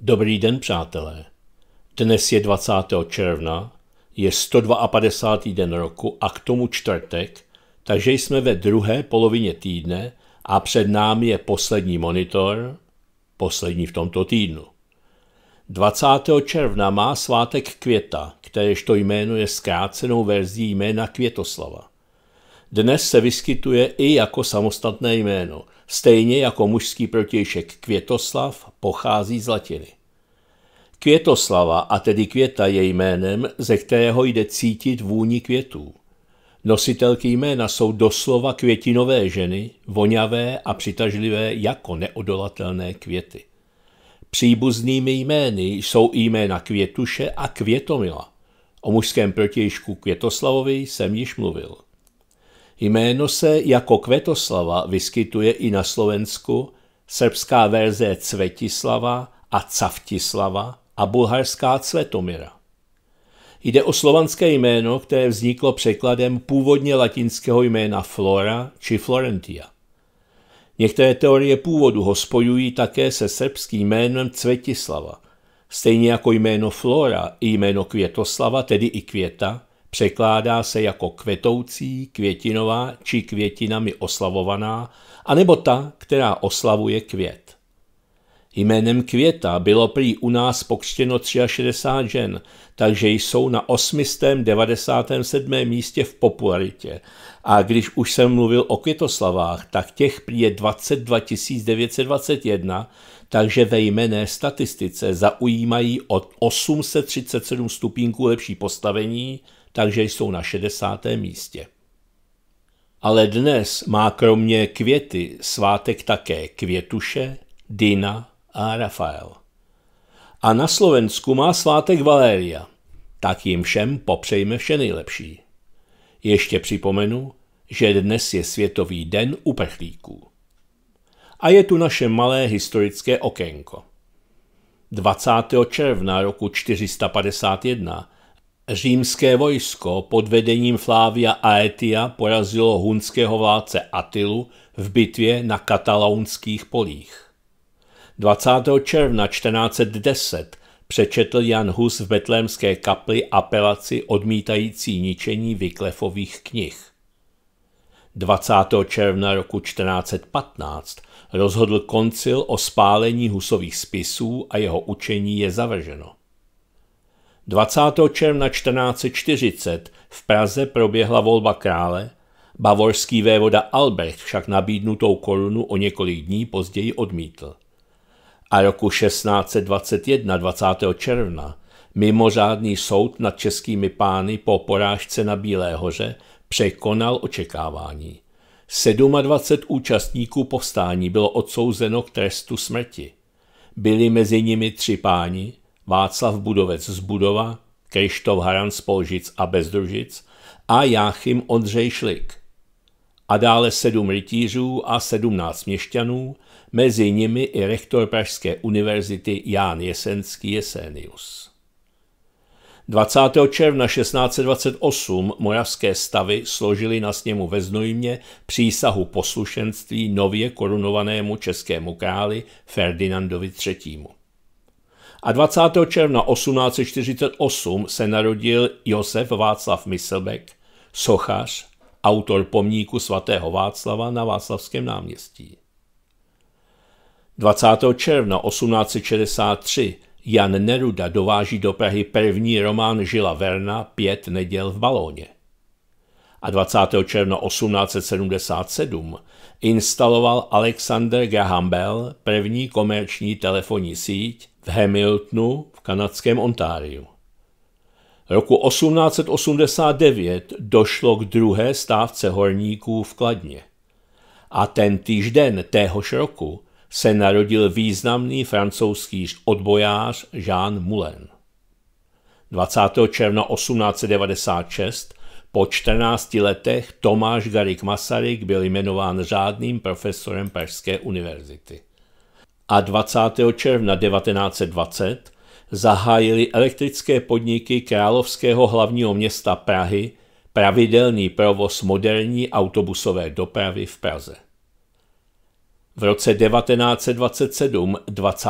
Dobrý den, přátelé. Dnes je 20. června, je 152. den roku a k tomu čtvrtek, takže jsme ve druhé polovině týdne a před námi je poslední monitor, poslední v tomto týdnu. 20. června má svátek květa, kteréž to jméno je zkrácenou verzí jména Květoslava dnes se vyskytuje i jako samostatné jméno, stejně jako mužský protějšek Květoslav pochází z latiny. Květoslava, a tedy květa je jménem, ze kterého jde cítit vůni květů. Nositelky jména jsou doslova květinové ženy, voňavé a přitažlivé jako neodolatelné květy. Příbuznými jmény jsou jména Květuše a Květomila. O mužském protějšku Květoslavovi jsem již mluvil. Jméno se jako Kvetoslava vyskytuje i na Slovensku, srbská verze Cvetislava a Cavtislava a bulharská Cvetomira. Jde o slovanské jméno, které vzniklo překladem původně latinského jména Flora či Florentia. Některé teorie původu ho spojují také se srbským jménem Cvetislava, stejně jako jméno Flora i jméno Květoslava, tedy i Květa, Překládá se jako kvetoucí, květinová či květinami oslavovaná, anebo ta, která oslavuje květ. Jménem květa bylo prý u nás pokřtěno 63 žen, takže jsou na 897. místě v popularitě. A když už jsem mluvil o květoslavách, tak těch prý je 22 921, takže ve jméné statistice zaujímají od 837 stupínků lepší postavení – takže jsou na 60. místě. Ale dnes má kromě květy svátek také květuše, Dina a Rafael. A na Slovensku má svátek Valéria. Tak jim všem popřejme vše nejlepší. Ještě připomenu, že dnes je Světový den uprchlíků. A je tu naše malé historické okénko. 20. června roku 451 Římské vojsko pod vedením Flávia Aetia porazilo hunského vládce Attilu v bitvě na katalaunských polích. 20. června 1410 přečetl Jan Hus v betlémské kapli apelaci odmítající ničení Vyklefových knih. 20. června roku 1415 rozhodl koncil o spálení husových spisů a jeho učení je zavrženo. 20. června 1440 v Praze proběhla volba krále, bavorský vévoda Albrecht však nabídnutou korunu o několik dní později odmítl. A roku 1621 20. června mimořádný soud nad českými pány po porážce na Bílé hoře překonal očekávání. 27 účastníků povstání bylo odsouzeno k trestu smrti. Byli mezi nimi tři páni, Václav Budovec z Budova, Krištof Haran z Polžic a Bezdružic a Jáchym Ondřej Šlik. A dále sedm rytířů a sedmnáct měšťanů, mezi nimi i rektor Pražské univerzity Ján Jesenský Jesenius. 20. června 1628 moravské stavy složili na sněmu ve Znojmě přísahu poslušenství nově korunovanému českému králi Ferdinandovi III a 20. června 1848 se narodil Josef Václav Myslbek, sochař, autor pomníku svatého Václava na Václavském náměstí. 20. června 1863 Jan Neruda dováží do Prahy první román Žila Verna Pět neděl v balóně. A 20. června 1877 instaloval Alexander Graham Bell první komerční telefonní síť v Hamiltonu v kanadském Ontáriu. Roku 1889 došlo k druhé stávce horníků v Kladně. A ten týžden téhož roku se narodil významný francouzský odbojář Jean Moulin. 20. června 1896 po 14 letech Tomáš Garik Masaryk byl jmenován řádným profesorem Pražské univerzity a 20. června 1920 zahájili elektrické podniky Královského hlavního města Prahy pravidelný provoz moderní autobusové dopravy v Praze. V roce 1927 20.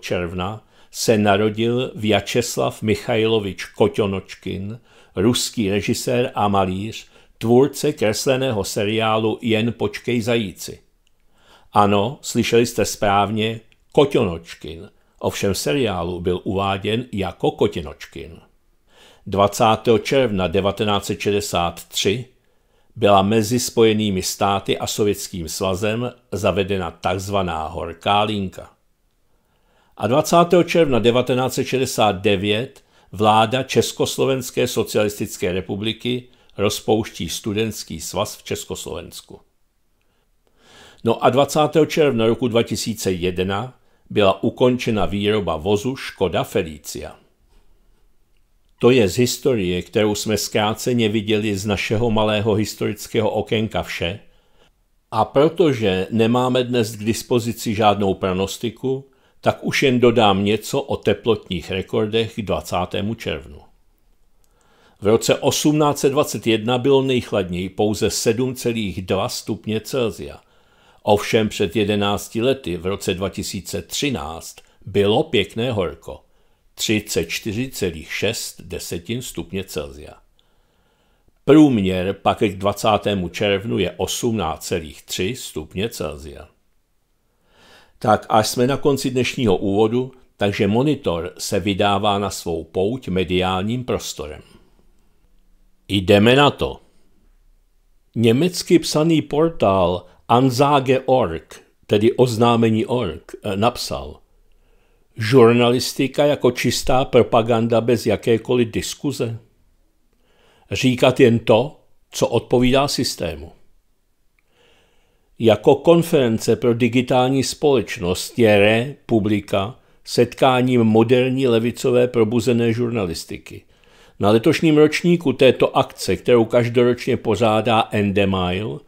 června se narodil Vyacheslav Michajlovič Koťonočkin, ruský režisér a malíř, tvůrce kresleného seriálu Jen počkej zajíci – ano, slyšeli jste správně, Kotěnočkin, ovšem seriálu byl uváděn jako Kotěnočkin. 20. června 1963 byla mezi Spojenými státy a Sovětským svazem zavedena tzv. horká linka. A 20. června 1969 vláda Československé socialistické republiky rozpouští studentský svaz v Československu. No a 20. června roku 2001 byla ukončena výroba vozu Škoda Felicia. To je z historie, kterou jsme zkráceně viděli z našeho malého historického okénka vše, a protože nemáme dnes k dispozici žádnou pranostiku, tak už jen dodám něco o teplotních rekordech k 20. červnu. V roce 1821 bylo nejchladněji pouze 7,2 stupně Celsia – Ovšem před 11 lety v roce 2013 bylo pěkné horko. 34,6 desetin stupně Celsia. Průměr pak k 20. červnu je 18,3 stupně Celsia. Tak až jsme na konci dnešního úvodu, takže monitor se vydává na svou pouť mediálním prostorem. Jdeme na to. Německy psaný portál Anzage Org, tedy Org, eh, napsal Žurnalistika jako čistá propaganda bez jakékoliv diskuze? Říkat jen to, co odpovídá systému. Jako konference pro digitální společnost je RE publika setkáním moderní levicové probuzené žurnalistiky. Na letošním ročníku této akce, kterou každoročně pořádá Endemile,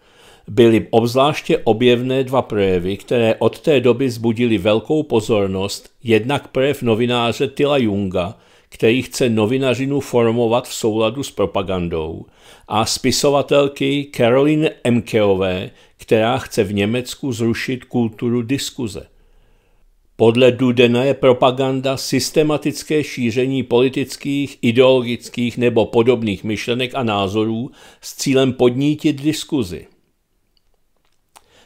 byly obzvláště objevné dva projevy, které od té doby zbudily velkou pozornost, jednak projev novináře Tila Junga, který chce novinařinu formovat v souladu s propagandou, a spisovatelky Caroline Emkeové, která chce v Německu zrušit kulturu diskuze. Podle Dudena je propaganda systematické šíření politických, ideologických nebo podobných myšlenek a názorů s cílem podnítit diskuzi.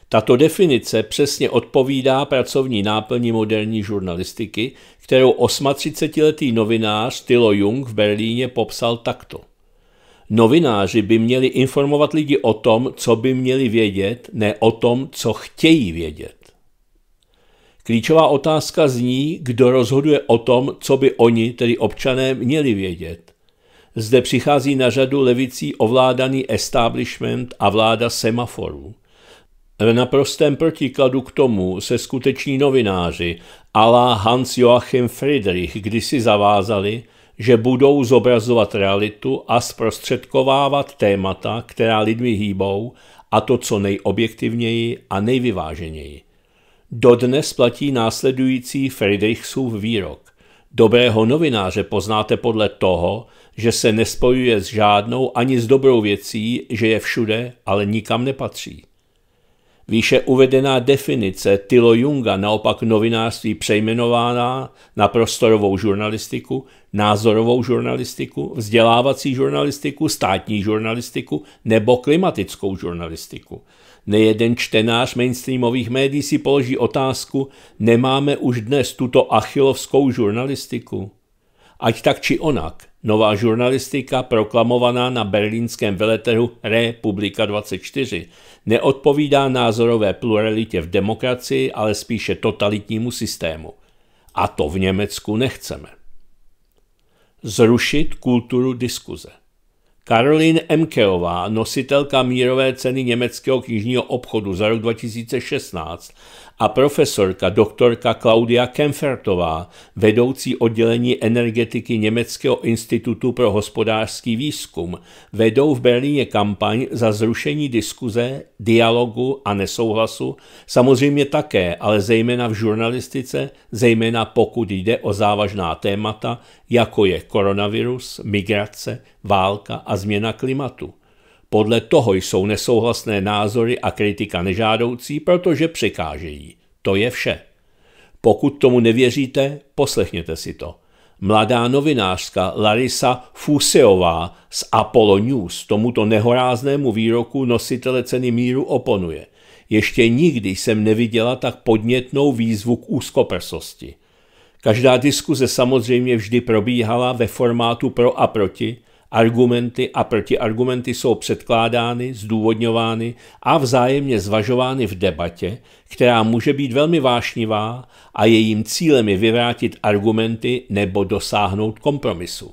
Tato definice přesně odpovídá pracovní náplni moderní žurnalistiky, kterou 38-letý novinář Tilo Jung v Berlíně popsal takto. Novináři by měli informovat lidi o tom, co by měli vědět, ne o tom, co chtějí vědět. Klíčová otázka zní, kdo rozhoduje o tom, co by oni, tedy občané, měli vědět. Zde přichází na řadu levicí ovládaný establishment a vláda semaforů. V naprostém protikladu k tomu se skuteční novináři ala Hans Joachim Friedrich kdysi zavázali, že budou zobrazovat realitu a zprostředkovávat témata, která lidmi hýbou, a to co nejobjektivněji a nejvyváženěji. Dodnes platí následující Friedrichsův výrok. Dobrého novináře poznáte podle toho, že se nespojuje s žádnou ani s dobrou věcí, že je všude, ale nikam nepatří. Výše uvedená definice Tilo Junga naopak novinářství přejmenována na prostorovou žurnalistiku, názorovou žurnalistiku, vzdělávací žurnalistiku, státní žurnalistiku nebo klimatickou žurnalistiku. Nejeden čtenář mainstreamových médií si položí otázku, nemáme už dnes tuto achilovskou žurnalistiku? Ať tak či onak, nová žurnalistika proklamovaná na berlínském veletrhu Republika 24 neodpovídá názorové pluralitě v demokracii, ale spíše totalitnímu systému. A to v Německu nechceme. Zrušit kulturu diskuze. Karolín Emkeová, nositelka mírové ceny německého knižního obchodu za rok 2016 a profesorka doktorka Klaudia Kemfertová, vedoucí oddělení energetiky Německého institutu pro hospodářský výzkum, vedou v Berlíně kampaň za zrušení diskuze, dialogu a nesouhlasu, samozřejmě také, ale zejména v žurnalistice, zejména pokud jde o závažná témata, jako je koronavirus, migrace, válka a změna klimatu – podle toho jsou nesouhlasné názory a kritika nežádoucí, protože překážejí. To je vše. Pokud tomu nevěříte, poslechněte si to. Mladá novinářka Larisa Fuseová z Apollo News tomuto nehoráznému výroku nositele ceny míru oponuje. Ještě nikdy jsem neviděla tak podnětnou výzvu k úzkoprsosti. Každá diskuze samozřejmě vždy probíhala ve formátu pro a proti – Argumenty a protiargumenty jsou předkládány, zdůvodňovány a vzájemně zvažovány v debatě, která může být velmi vášnivá a jejím cílem je vyvrátit argumenty nebo dosáhnout kompromisu.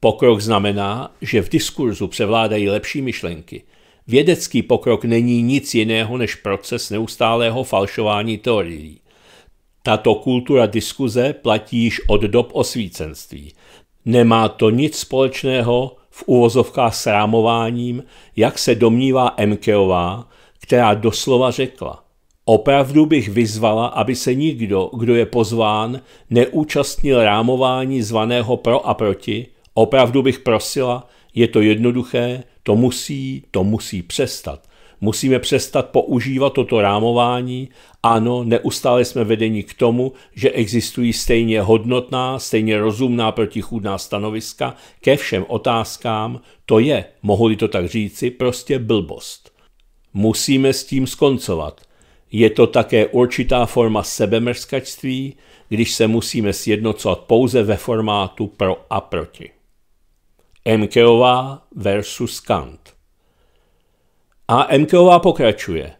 Pokrok znamená, že v diskurzu převládají lepší myšlenky. Vědecký pokrok není nic jiného než proces neustálého falšování teorií. Tato kultura diskuze platí již od dob osvícenství – Nemá to nic společného v uvozovkách s rámováním, jak se domnívá Mkeová, která doslova řekla. Opravdu bych vyzvala, aby se nikdo, kdo je pozván, neúčastnil rámování zvaného pro a proti. Opravdu bych prosila, je to jednoduché, to musí, to musí přestat. Musíme přestat používat toto rámování. Ano, neustále jsme vedeni k tomu, že existují stejně hodnotná, stejně rozumná protichůdná stanoviska ke všem otázkám, to je, mohli to tak říci, prostě blbost. Musíme s tím skoncovat. Je to také určitá forma sebemrskačství, když se musíme sjednocovat pouze ve formátu pro a proti. MKová versus Kant. A MKOA pokračuje.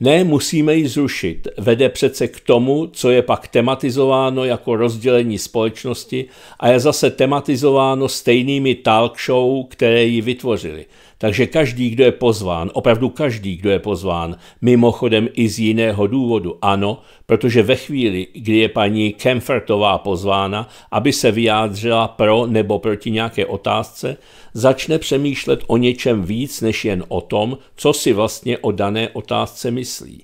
Ne, musíme ji zrušit. Vede přece k tomu, co je pak tematizováno jako rozdělení společnosti a je zase tematizováno stejnými talk show, které ji vytvořili. Takže každý, kdo je pozván, opravdu každý, kdo je pozván, mimochodem i z jiného důvodu, ano, protože ve chvíli, kdy je paní Kemfertová pozvána, aby se vyjádřila pro nebo proti nějaké otázce, začne přemýšlet o něčem víc než jen o tom, co si vlastně o dané otázce myslí.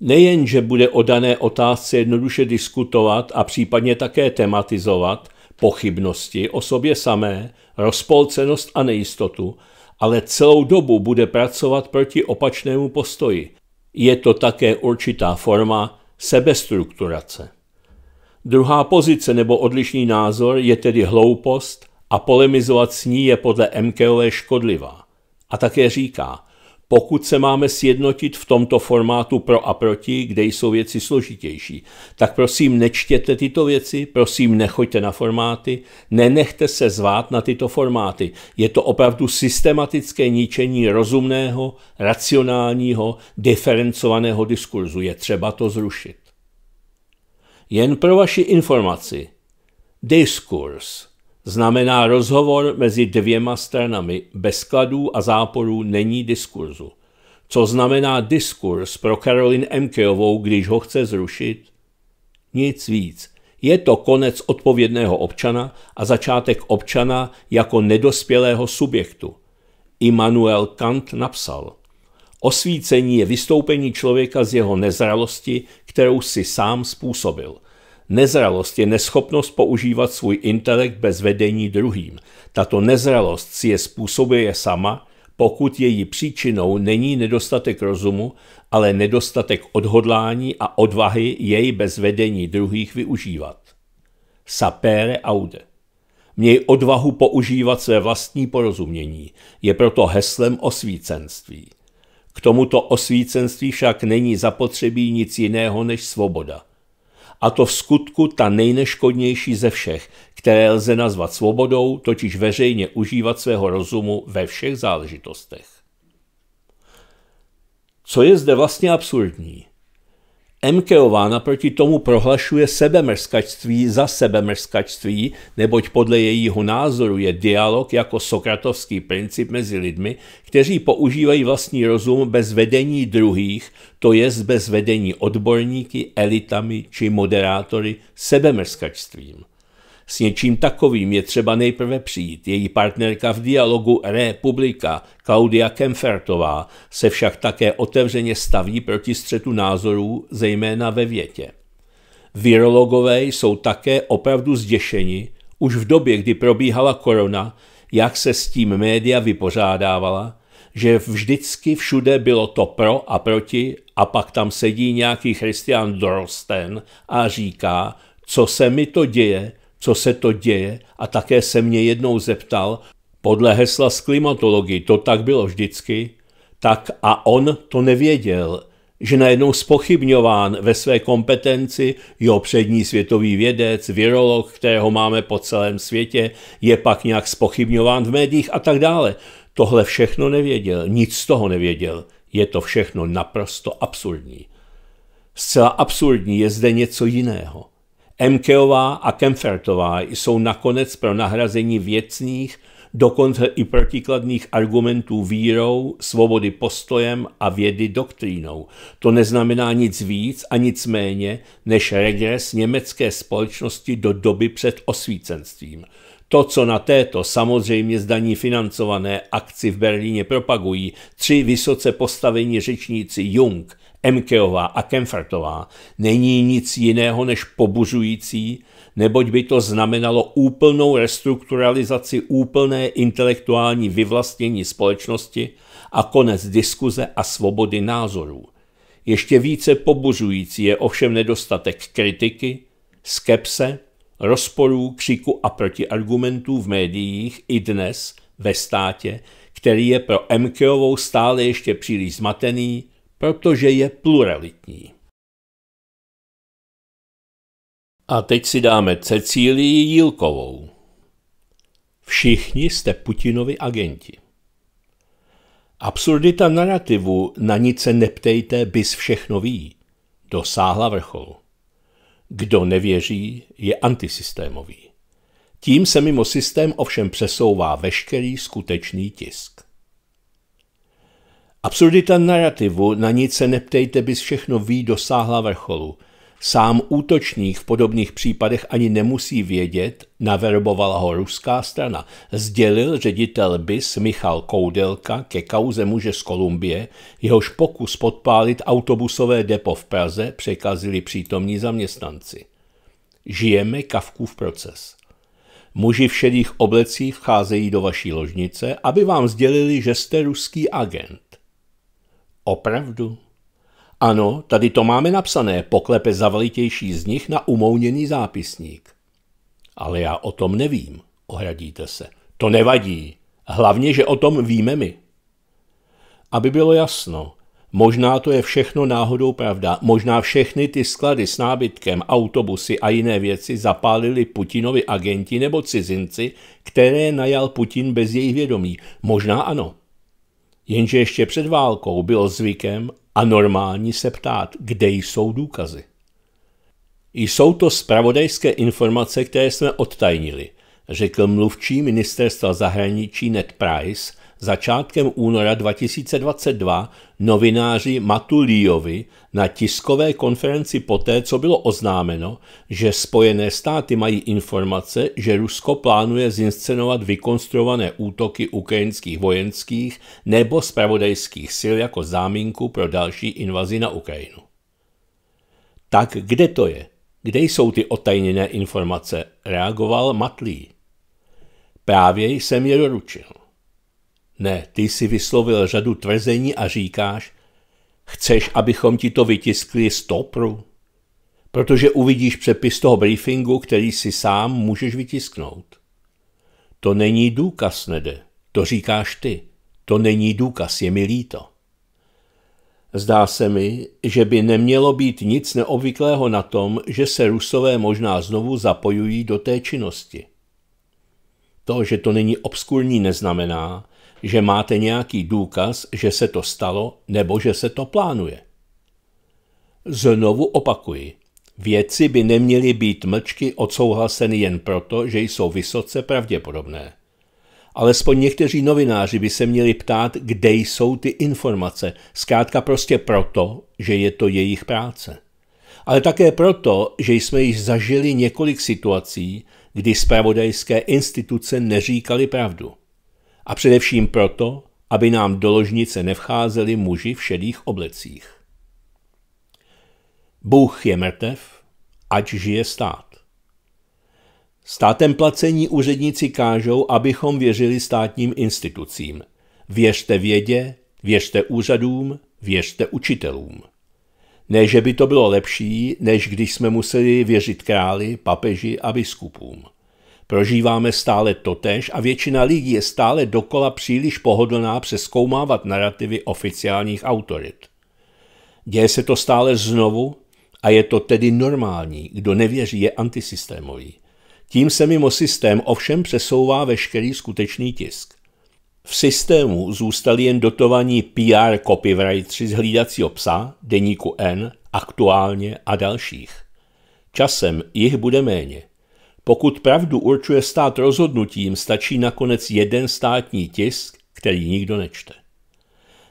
Nejen, že bude o dané otázce jednoduše diskutovat a případně také tematizovat pochybnosti o sobě samé, rozpolcenost a nejistotu, ale celou dobu bude pracovat proti opačnému postoji. Je to také určitá forma sebestrukturace. Druhá pozice nebo odlišný názor je tedy hloupost a polemizovat s ní je podle MKOE škodlivá. A také říká, pokud se máme sjednotit v tomto formátu pro a proti, kde jsou věci složitější, tak prosím nečtěte tyto věci, prosím nechoďte na formáty, nenechte se zvát na tyto formáty. Je to opravdu systematické ničení rozumného, racionálního, diferencovaného diskurzu. Je třeba to zrušit. Jen pro vaši informaci. Diskurs znamená rozhovor mezi dvěma stranami. Bez skladů a záporů není diskurzu. Co znamená diskurs pro Karolin Emkeovou, když ho chce zrušit? Nic víc. Je to konec odpovědného občana a začátek občana jako nedospělého subjektu. Immanuel Kant napsal. Osvícení je vystoupení člověka z jeho nezralosti, kterou si sám způsobil – Nezralost je neschopnost používat svůj intelekt bez vedení druhým. Tato nezralost si je způsobuje sama, pokud její příčinou není nedostatek rozumu, ale nedostatek odhodlání a odvahy jej bez vedení druhých využívat. Sapere aude. Měj odvahu používat své vlastní porozumění, je proto heslem osvícenství. K tomuto osvícenství však není zapotřebí nic jiného než svoboda – a to v skutku ta nejneškodnější ze všech, které lze nazvat svobodou, totiž veřejně užívat svého rozumu ve všech záležitostech. Co je zde vlastně absurdní? MKová naproti tomu prohlašuje sebemrskačství za sebemrskačství, neboť podle jejího názoru je dialog jako sokratovský princip mezi lidmi, kteří používají vlastní rozum bez vedení druhých, to jest bez vedení odborníky, elitami či moderátory sebemrskačstvím. S něčím takovým je třeba nejprve přijít. Její partnerka v dialogu Republika, Klaudia Kemfertová, se však také otevřeně staví proti střetu názorů, zejména ve větě. Virologové jsou také opravdu zděšeni, už v době, kdy probíhala korona, jak se s tím média vypořádávala, že vždycky všude bylo to pro a proti a pak tam sedí nějaký Christian Dorsten a říká, co se mi to děje, co se to děje a také se mě jednou zeptal, podle hesla z klimatologii to tak bylo vždycky, tak a on to nevěděl, že najednou spochybňován ve své kompetenci, jeho přední světový vědec, virolog, kterého máme po celém světě, je pak nějak spochybňován v médiích a tak dále. Tohle všechno nevěděl, nic z toho nevěděl. Je to všechno naprosto absurdní. Zcela absurdní je zde něco jiného. Emkeová a Kemfertová jsou nakonec pro nahrazení věcných, dokonce i protikladných argumentů vírou, svobody postojem a vědy doktrínou. To neznamená nic víc a nic méně než regres německé společnosti do doby před osvícenstvím. To, co na této samozřejmě zdaní financované akci v Berlíně propagují tři vysoce postavení řečníci Jung, Emkeová a Kemfertová není nic jiného než pobuřující, neboť by to znamenalo úplnou restrukturalizaci, úplné intelektuální vyvlastnění společnosti a konec diskuze a svobody názorů. Ještě více pobuřující je ovšem nedostatek kritiky, skepse, rozporů, křiku a protiargumentů v médiích i dnes ve státě, který je pro Emkeovou stále ještě příliš zmatený, protože je pluralitní. A teď si dáme Cecílii Jílkovou. Všichni jste Putinovi agenti. Absurdita narrativu na nic se neptejte, bys všechno ví, dosáhla vrcholu. Kdo nevěří, je antisystémový. Tím se mimo systém ovšem přesouvá veškerý skutečný tisk. Absurdita narrativu na nic se neptejte, bys všechno ví, dosáhla vrcholu. Sám útočník v podobných případech ani nemusí vědět, naverbovala ho ruská strana. Sdělil ředitel BIS Michal Koudelka ke kauze muže z Kolumbie, jehož pokus podpálit autobusové depo v Praze překazili přítomní zaměstnanci. Žijeme kavku v proces. Muži v šedých oblecích vcházejí do vaší ložnice, aby vám sdělili, že jste ruský agent. Opravdu? Ano, tady to máme napsané, poklepe zavalitější z nich na umouněný zápisník. Ale já o tom nevím, ohradíte se. To nevadí, hlavně, že o tom víme my. Aby bylo jasno, možná to je všechno náhodou pravda, možná všechny ty sklady s nábytkem, autobusy a jiné věci zapálili Putinovi agenti nebo cizinci, které najal Putin bez jejich vědomí. Možná ano. Jenže ještě před válkou bylo zvykem a normální se ptát, kde jsou důkazy. Jsou to spravodajské informace, které jsme odtajnili, řekl mluvčí ministerstva zahraničí Ned Price Začátkem února 2022 novináři Matulíovi na tiskové konferenci poté, co bylo oznámeno, že Spojené státy mají informace, že Rusko plánuje zinscenovat vykonstruované útoky ukrajinských vojenských nebo spravodajských sil jako záminku pro další invazi na Ukrajinu. Tak kde to je? Kde jsou ty otajněné informace? Reagoval Matlí. Právě jsem je doručil. Ne, ty si vyslovil řadu tvrzení a říkáš, chceš, abychom ti to vytiskli z topru? Protože uvidíš přepis toho briefingu, který si sám můžeš vytisknout. To není důkaz, Nede, to říkáš ty. To není důkaz, je mi líto. Zdá se mi, že by nemělo být nic neobvyklého na tom, že se rusové možná znovu zapojují do té činnosti. To, že to není obskurní, neznamená, že máte nějaký důkaz, že se to stalo nebo že se to plánuje. Znovu opakuji, věci by neměly být mlčky odsouhlaseny jen proto, že jsou vysoce pravděpodobné. Alespoň někteří novináři by se měli ptát, kde jsou ty informace, zkrátka prostě proto, že je to jejich práce. Ale také proto, že jsme již zažili několik situací, kdy spravodajské instituce neříkali pravdu. A především proto, aby nám do ložnice nevcházeli muži v šedých oblecích. Bůh je mrtev, ať žije stát. Státem placení úředníci kážou, abychom věřili státním institucím. Věřte vědě, věřte úřadům, věřte učitelům. Ne, že by to bylo lepší, než když jsme museli věřit králi, papeži a biskupům. Prožíváme stále totéž a většina lidí je stále dokola příliš pohodlná přeskoumávat narrativy oficiálních autorit. Děje se to stále znovu a je to tedy normální, kdo nevěří, je antisystémový. Tím se mimo systém ovšem přesouvá veškerý skutečný tisk. V systému zůstali jen dotovaní PR copywriteri z hlídacího psa, deníku N, aktuálně a dalších. Časem jich bude méně. Pokud pravdu určuje stát rozhodnutím, stačí nakonec jeden státní tisk, který nikdo nečte.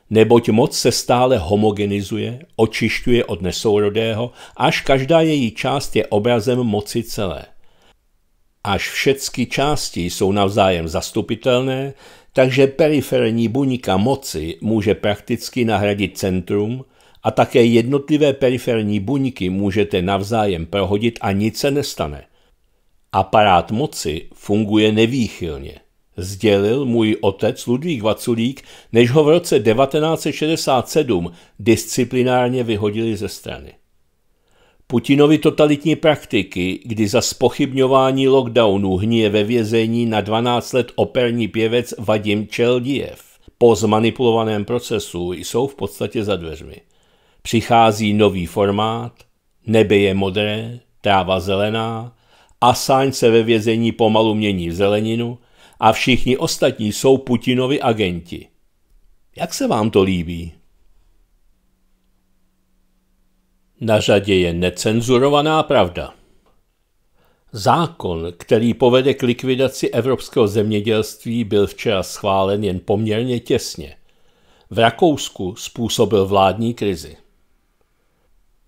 Neboť moc se stále homogenizuje, očišťuje od nesourodého, až každá její část je obrazem moci celé. Až všechny části jsou navzájem zastupitelné, takže periferní buňka moci může prakticky nahradit centrum a také jednotlivé periferní buňky můžete navzájem prohodit a nic se nestane. Aparát moci funguje nevýchylně, sdělil můj otec Ludvík Vaculík, než ho v roce 1967 disciplinárně vyhodili ze strany. Putinovi totalitní praktiky, kdy za spochybňování lockdownu hníje ve vězení na 12 let operní pěvec Vadim Čeldijev, po zmanipulovaném procesu jsou v podstatě za dveřmi. Přichází nový formát, nebe je modré, tráva zelená, Assange se ve vězení pomalu mění v zeleninu a všichni ostatní jsou Putinovi agenti. Jak se vám to líbí? Na řadě je necenzurovaná pravda. Zákon, který povede k likvidaci evropského zemědělství, byl včera schválen jen poměrně těsně. V Rakousku způsobil vládní krizi.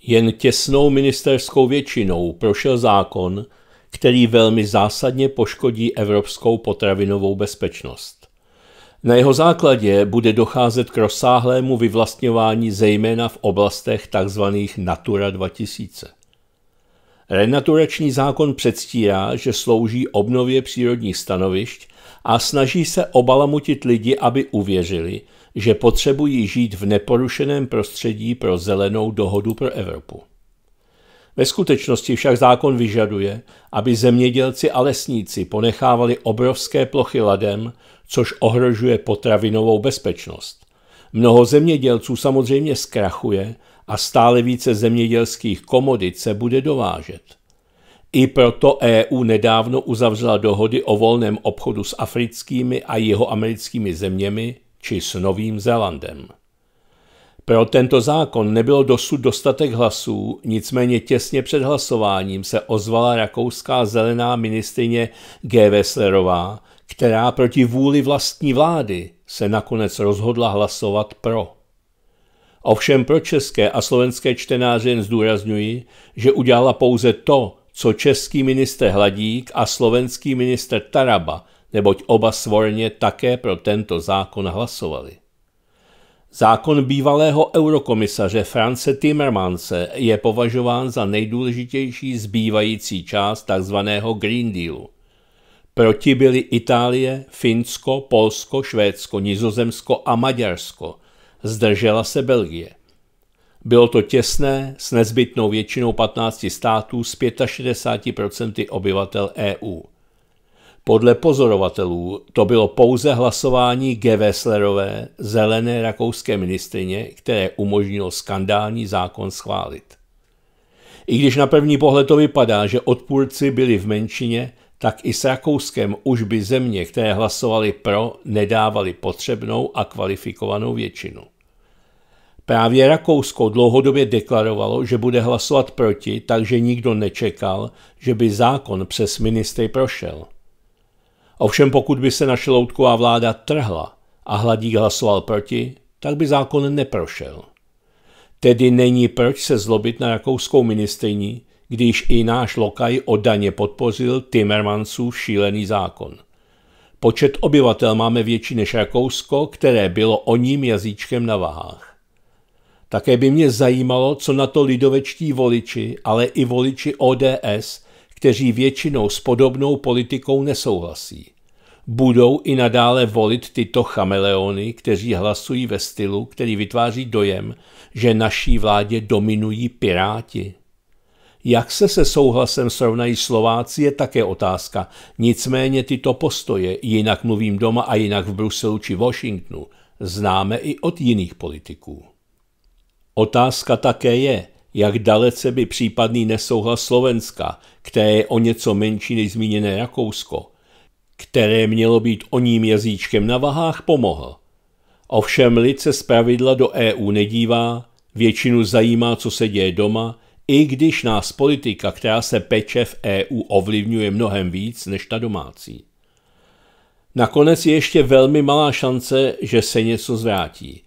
Jen těsnou ministerskou většinou prošel zákon, který velmi zásadně poškodí evropskou potravinovou bezpečnost. Na jeho základě bude docházet k rozsáhlému vyvlastňování zejména v oblastech tzv. Natura 2000. Renaturační zákon předstírá, že slouží obnově přírodních stanovišť a snaží se obalamutit lidi, aby uvěřili, že potřebují žít v neporušeném prostředí pro zelenou dohodu pro Evropu. Ve skutečnosti však zákon vyžaduje, aby zemědělci a lesníci ponechávali obrovské plochy ladem, což ohrožuje potravinovou bezpečnost. Mnoho zemědělců samozřejmě zkrachuje a stále více zemědělských komodit se bude dovážet. I proto EU nedávno uzavřela dohody o volném obchodu s africkými a jihoamerickými zeměmi či s Novým Zélandem. Pro tento zákon nebylo dosud dostatek hlasů, nicméně těsně před hlasováním se ozvala rakouská zelená ministrině G. Wesslerová, která proti vůli vlastní vlády se nakonec rozhodla hlasovat pro. Ovšem pro české a slovenské čtenáře jen zdůrazňuji, že udělala pouze to, co český minister Hladík a slovenský minister Taraba, neboť oba svorně také pro tento zákon hlasovali. Zákon bývalého eurokomisaře France Timmermanse je považován za nejdůležitější zbývající část tzv. Green Dealu. Proti byly Itálie, Finsko, Polsko, Švédsko, Nizozemsko a Maďarsko. Zdržela se Belgie. Bylo to těsné s nezbytnou většinou 15 států z 65 obyvatel EU. Podle pozorovatelů to bylo pouze hlasování Gewesslerové, zelené rakouské ministrině, které umožnilo skandální zákon schválit. I když na první pohled to vypadá, že odpůrci byli v menšině, tak i s Rakouskem už by země, které hlasovali pro, nedávali potřebnou a kvalifikovanou většinu. Právě Rakousko dlouhodobě deklarovalo, že bude hlasovat proti, takže nikdo nečekal, že by zákon přes ministry prošel. Ovšem pokud by se naše loutková vláda trhla a Hladík hlasoval proti, tak by zákon neprošel. Tedy není proč se zlobit na rakouskou ministriní, když i náš lokaj o daně podpořil Timmermansův šílený zákon. Počet obyvatel máme větší než Rakousko, které bylo o ním jazyčkem na váhách. Také by mě zajímalo, co na to lidovečtí voliči, ale i voliči ODS kteří většinou s podobnou politikou nesouhlasí. Budou i nadále volit tyto chameleony, kteří hlasují ve stylu, který vytváří dojem, že naší vládě dominují piráti. Jak se se souhlasem srovnají Slováci, je také otázka. Nicméně tyto postoje, jinak mluvím doma a jinak v Bruselu či Washingtonu, známe i od jiných politiků. Otázka také je, jak dalece by případný nesouhlas Slovenska, které je o něco menší než zmíněné Rakousko, které mělo být o ním jazyčkem na vahách, pomohl. Ovšem lid se pravidla do EU nedívá, většinu zajímá, co se děje doma, i když nás politika, která se peče v EU, ovlivňuje mnohem víc než ta domácí. Nakonec je ještě velmi malá šance, že se něco zvrátí.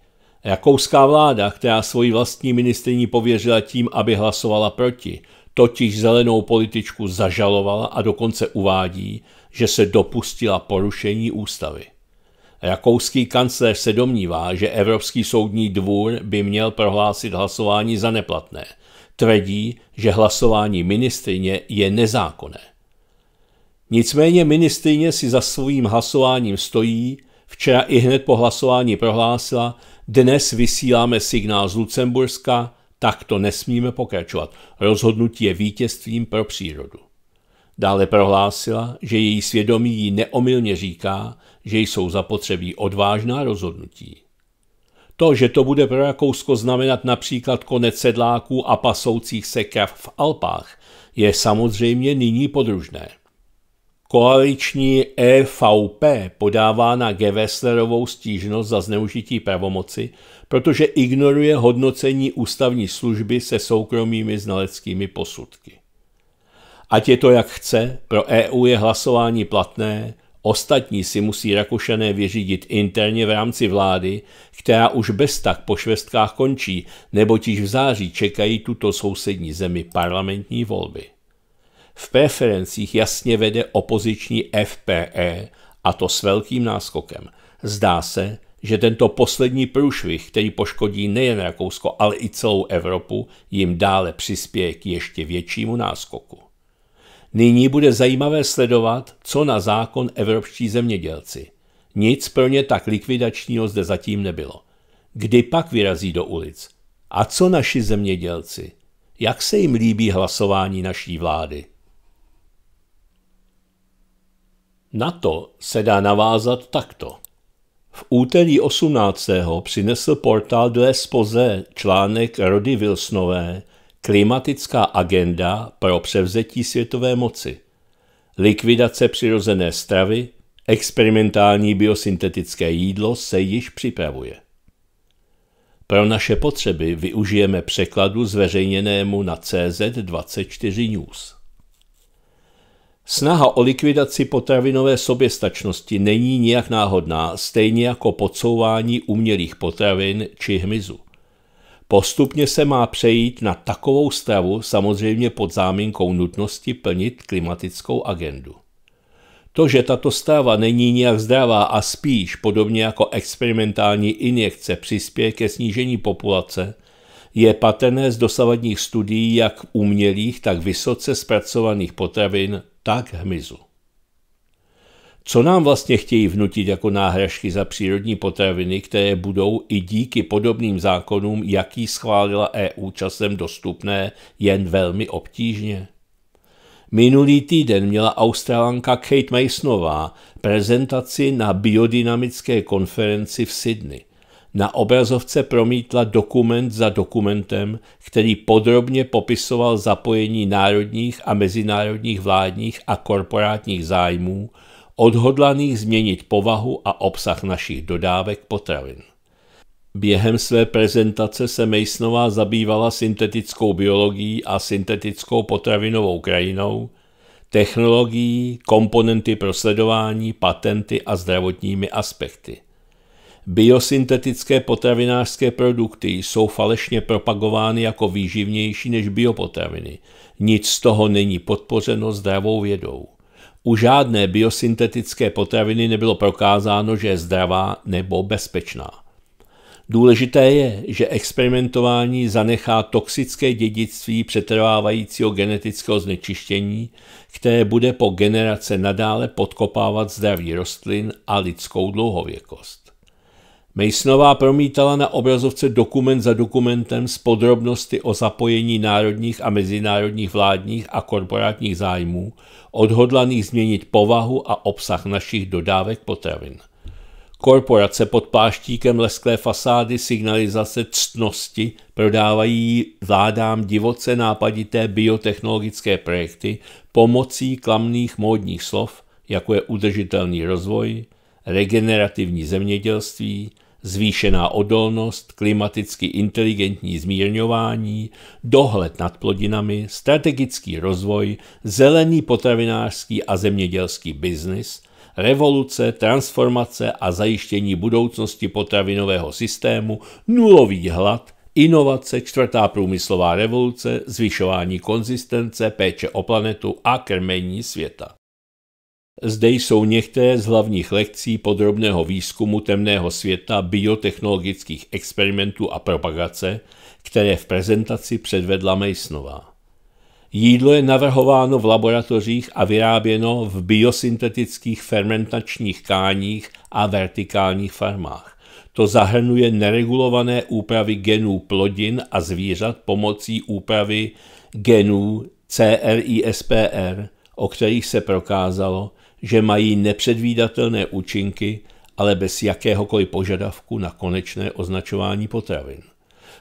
Rakouská vláda, která svoji vlastní ministriní pověřila tím, aby hlasovala proti, totiž zelenou političku zažalovala a dokonce uvádí, že se dopustila porušení ústavy. Rakouský kancler se domnívá, že Evropský soudní dvůr by měl prohlásit hlasování za neplatné. Tvrdí, že hlasování ministrině je nezákonné. Nicméně ministrině si za svým hlasováním stojí, Včera i hned po hlasování prohlásila, dnes vysíláme signál z Lucemburska, tak to nesmíme pokračovat. Rozhodnutí je vítězstvím pro přírodu. Dále prohlásila, že její svědomí jí neomylně říká, že jsou zapotřebí odvážná rozhodnutí. To, že to bude pro Rakousko znamenat například konec sedláků a pasoucích se krav v Alpách, je samozřejmě nyní podružné. Koaliční EVP podává na Gewesslerovou stížnost za zneužití pravomoci, protože ignoruje hodnocení ústavní služby se soukromými znaleckými posudky. Ať je to jak chce, pro EU je hlasování platné, ostatní si musí Rakušané vyřídit interně v rámci vlády, která už bez tak po švestkách končí, neboť již v září čekají tuto sousední zemi parlamentní volby. V preferencích jasně vede opoziční FPE, a to s velkým náskokem. Zdá se, že tento poslední průšvih, který poškodí nejen Rakousko, ale i celou Evropu, jim dále přispěje k ještě většímu náskoku. Nyní bude zajímavé sledovat, co na zákon evropští zemědělci. Nic pro ně tak likvidačního zde zatím nebylo. Kdy pak vyrazí do ulic? A co naši zemědělci? Jak se jim líbí hlasování naší vlády? Na to se dá navázat takto. V úterý 18. přinesl portál do Espoze článek Rody Wilsonové Klimatická agenda pro převzetí světové moci. Likvidace přirozené stravy, experimentální biosyntetické jídlo se již připravuje. Pro naše potřeby využijeme překladu zveřejněnému na CZ24 News. Snaha o likvidaci potravinové soběstačnosti není nijak náhodná, stejně jako podsouvání umělých potravin či hmyzu. Postupně se má přejít na takovou stravu, samozřejmě pod záminkou nutnosti plnit klimatickou agendu. To, že tato strava není nijak zdravá a spíš, podobně jako experimentální injekce, přispěje ke snížení populace, je patrné z dosavadních studií jak umělých, tak vysoce zpracovaných potravin, tak hmyzu. Co nám vlastně chtějí vnutit jako náhražky za přírodní potraviny, které budou i díky podobným zákonům, jaký schválila EU časem dostupné, jen velmi obtížně? Minulý týden měla australanka Kate Masonová prezentaci na biodynamické konferenci v Sydney – na obrazovce promítla dokument za dokumentem, který podrobně popisoval zapojení národních a mezinárodních vládních a korporátních zájmů, odhodlaných změnit povahu a obsah našich dodávek potravin. Během své prezentace se Mejsnová zabývala syntetickou biologií a syntetickou potravinovou krajinou, technologií, komponenty pro sledování, patenty a zdravotními aspekty. Biosyntetické potravinářské produkty jsou falešně propagovány jako výživnější než biopotraviny. Nic z toho není podpořeno zdravou vědou. U žádné biosyntetické potraviny nebylo prokázáno, že je zdravá nebo bezpečná. Důležité je, že experimentování zanechá toxické dědictví přetrvávajícího genetického znečištění, které bude po generace nadále podkopávat zdraví rostlin a lidskou dlouhověkost. Masonová promítala na obrazovce dokument za dokumentem s podrobnosti o zapojení národních a mezinárodních vládních a korporátních zájmů, odhodlaných změnit povahu a obsah našich dodávek potravin. Korporace pod pláštíkem lesklé fasády signalizace ctnosti prodávají vládám divoce nápadité biotechnologické projekty pomocí klamných módních slov, jako je udržitelný rozvoj, regenerativní zemědělství, zvýšená odolnost, klimaticky inteligentní zmírňování, dohled nad plodinami, strategický rozvoj, zelený potravinářský a zemědělský biznis, revoluce, transformace a zajištění budoucnosti potravinového systému, nulový hlad, inovace, čtvrtá průmyslová revoluce, zvyšování konzistence, péče o planetu a krmení světa. Zde jsou některé z hlavních lekcí podrobného výzkumu temného světa biotechnologických experimentů a propagace, které v prezentaci předvedla Mejsnová. Jídlo je navrhováno v laboratořích a vyráběno v biosyntetických fermentačních káních a vertikálních farmách. To zahrnuje neregulované úpravy genů plodin a zvířat pomocí úpravy genů CRISPR, o kterých se prokázalo, že mají nepředvídatelné účinky, ale bez jakéhokoliv požadavku na konečné označování potravin.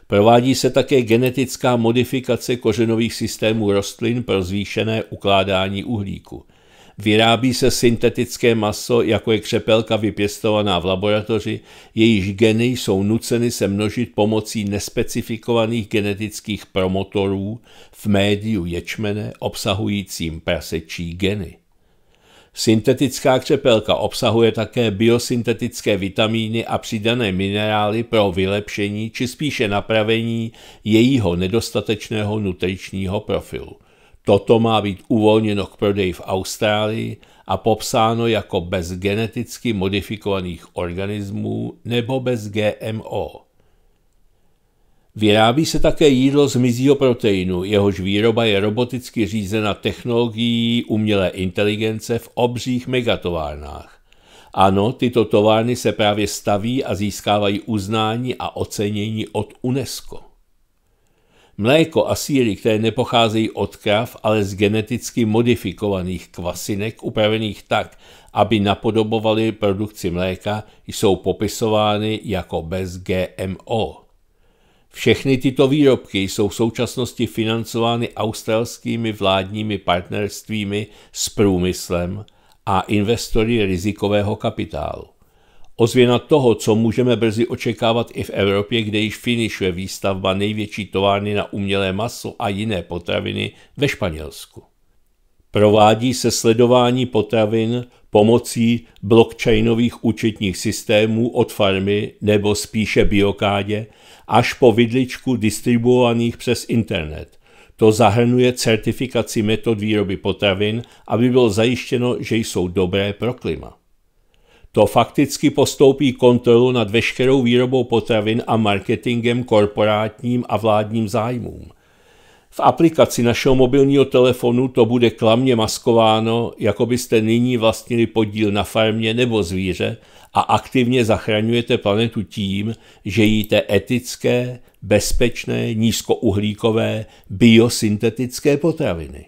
Provádí se také genetická modifikace kořenových systémů rostlin pro zvýšené ukládání uhlíku. Vyrábí se syntetické maso, jako je křepelka vypěstovaná v laboratoři, jejíž geny jsou nuceny se množit pomocí nespecifikovaných genetických promotorů v médiu ječmene obsahujícím prasečí geny. Syntetická křepelka obsahuje také biosyntetické vitamíny a přidané minerály pro vylepšení či spíše napravení jejího nedostatečného nutričního profilu. Toto má být uvolněno k prodeji v Austrálii a popsáno jako bez geneticky modifikovaných organismů nebo bez GMO. Vyrábí se také jídlo z mizího proteinu, jehož výroba je roboticky řízena technologií umělé inteligence v obřích megatovárnách. Ano, tyto továrny se právě staví a získávají uznání a ocenění od UNESCO. Mléko a síry, které nepocházejí od krav, ale z geneticky modifikovaných kvasinek, upravených tak, aby napodobovaly produkci mléka, jsou popisovány jako bez GMO. Všechny tyto výrobky jsou v současnosti financovány australskými vládními partnerstvími s průmyslem a investory rizikového kapitálu. Ozvěna toho, co můžeme brzy očekávat i v Evropě, kde již finišuje výstavba největší továrny na umělé maso a jiné potraviny ve Španělsku. Provádí se sledování potravin pomocí blockchainových účetních systémů od farmy nebo spíše biokádě, až po vidličku distribuovaných přes internet. To zahrnuje certifikaci metod výroby potravin, aby bylo zajištěno, že jsou dobré pro klima. To fakticky postoupí kontrolu nad veškerou výrobou potravin a marketingem korporátním a vládním zájmům – v aplikaci našeho mobilního telefonu to bude klamně maskováno, jako byste nyní vlastnili podíl na farmě nebo zvíře a aktivně zachraňujete planetu tím, že jíte etické, bezpečné, nízkouhlíkové, biosyntetické potraviny.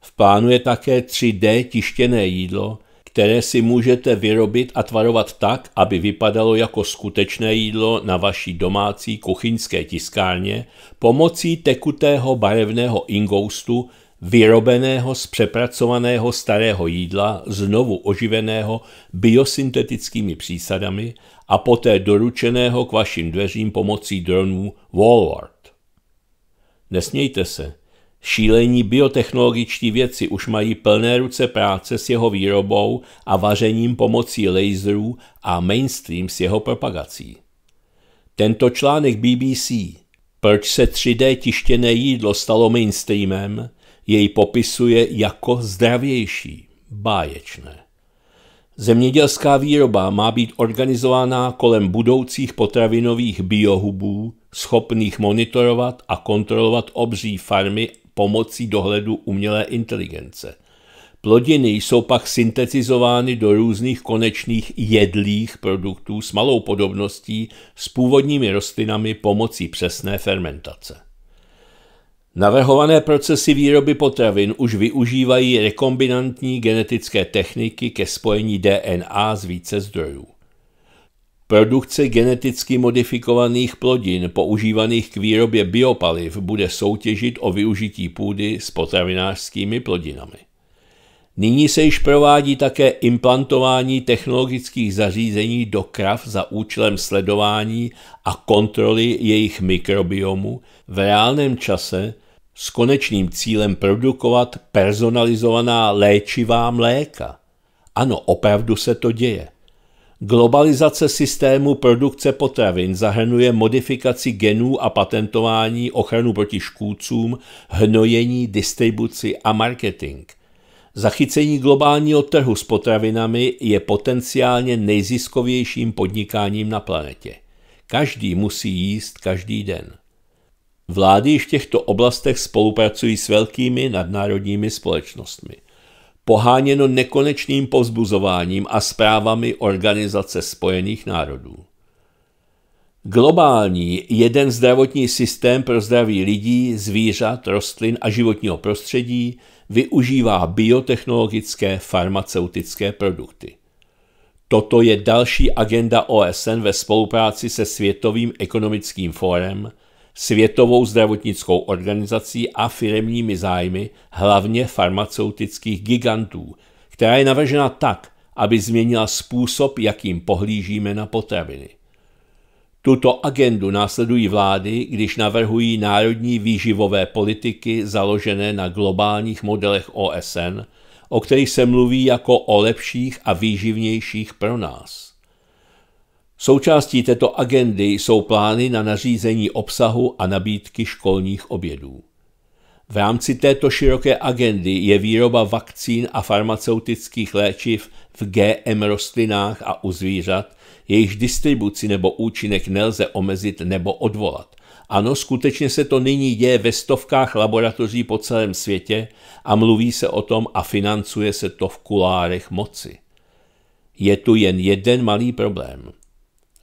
V plánu je také 3D tištěné jídlo, které si můžete vyrobit a tvarovat tak, aby vypadalo jako skutečné jídlo na vaší domácí kuchyňské tiskárně pomocí tekutého barevného ingoustu vyrobeného z přepracovaného starého jídla, znovu oživeného biosyntetickými přísadami a poté doručeného k vašim dveřím pomocí dronů Walward. Nesmějte se, Šílení biotechnologičtí věci už mají plné ruce práce s jeho výrobou a vařením pomocí laserů a mainstream s jeho propagací. Tento článek BBC Proč se 3D tištěné jídlo stalo mainstreamem, jej popisuje jako zdravější, báječné. Zemědělská výroba má být organizována kolem budoucích potravinových biohubů, schopných monitorovat a kontrolovat obří farmy pomocí dohledu umělé inteligence. Plodiny jsou pak syntetizovány do různých konečných jedlých produktů s malou podobností s původními rostlinami pomocí přesné fermentace. Navrhované procesy výroby potravin už využívají rekombinantní genetické techniky ke spojení DNA z více zdrojů. Produkce geneticky modifikovaných plodin používaných k výrobě biopaliv bude soutěžit o využití půdy s potravinářskými plodinami. Nyní se již provádí také implantování technologických zařízení do krav za účelem sledování a kontroly jejich mikrobiomu v reálném čase s konečným cílem produkovat personalizovaná léčivá mléka. Ano, opravdu se to děje. Globalizace systému produkce potravin zahrnuje modifikaci genů a patentování, ochranu proti škůdcům, hnojení, distribuci a marketing. Zachycení globálního trhu s potravinami je potenciálně nejziskovějším podnikáním na planetě. Každý musí jíst každý den. Vlády v těchto oblastech spolupracují s velkými nadnárodními společnostmi poháněno nekonečným povzbuzováním a zprávami Organizace spojených národů. Globální jeden zdravotní systém pro zdraví lidí, zvířat, rostlin a životního prostředí využívá biotechnologické farmaceutické produkty. Toto je další agenda OSN ve spolupráci se Světovým ekonomickým fórem – Světovou zdravotnickou organizací a firemními zájmy, hlavně farmaceutických gigantů, která je navržena tak, aby změnila způsob, jakým pohlížíme na potraviny. Tuto agendu následují vlády, když navrhují národní výživové politiky založené na globálních modelech OSN, o kterých se mluví jako o lepších a výživnějších pro nás. Součástí této agendy jsou plány na nařízení obsahu a nabídky školních obědů. V rámci této široké agendy je výroba vakcín a farmaceutických léčiv v GM rostlinách a u zvířat, jejichž distribuci nebo účinek nelze omezit nebo odvolat. Ano, skutečně se to nyní děje ve stovkách laboratoří po celém světě a mluví se o tom a financuje se to v kulárech moci. Je tu jen jeden malý problém –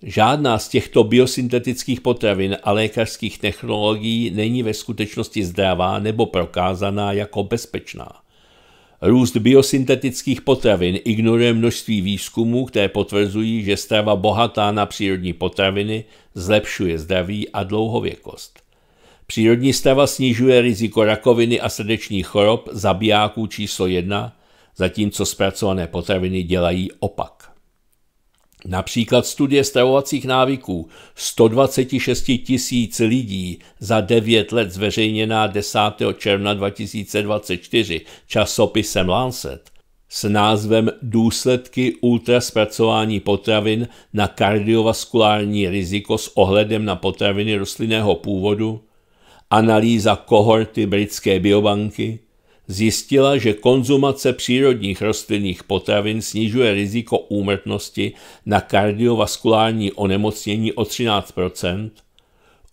Žádná z těchto biosyntetických potravin a lékařských technologií není ve skutečnosti zdravá nebo prokázaná jako bezpečná. Růst biosyntetických potravin ignoruje množství výzkumů, které potvrzují, že strava bohatá na přírodní potraviny zlepšuje zdraví a dlouhověkost. Přírodní strava snižuje riziko rakoviny a srdečních chorob zabijáků číslo 1, zatímco zpracované potraviny dělají opak. Například studie stravovacích návyků 126 tisíc lidí za 9 let zveřejněná 10. června 2024 časopisem Lancet s názvem Důsledky ultraspracování potravin na kardiovaskulární riziko s ohledem na potraviny rostlinného původu, analýza kohorty britské biobanky – zjistila, že konzumace přírodních rostlinných potravin snižuje riziko úmrtnosti na kardiovaskulární onemocnění o 13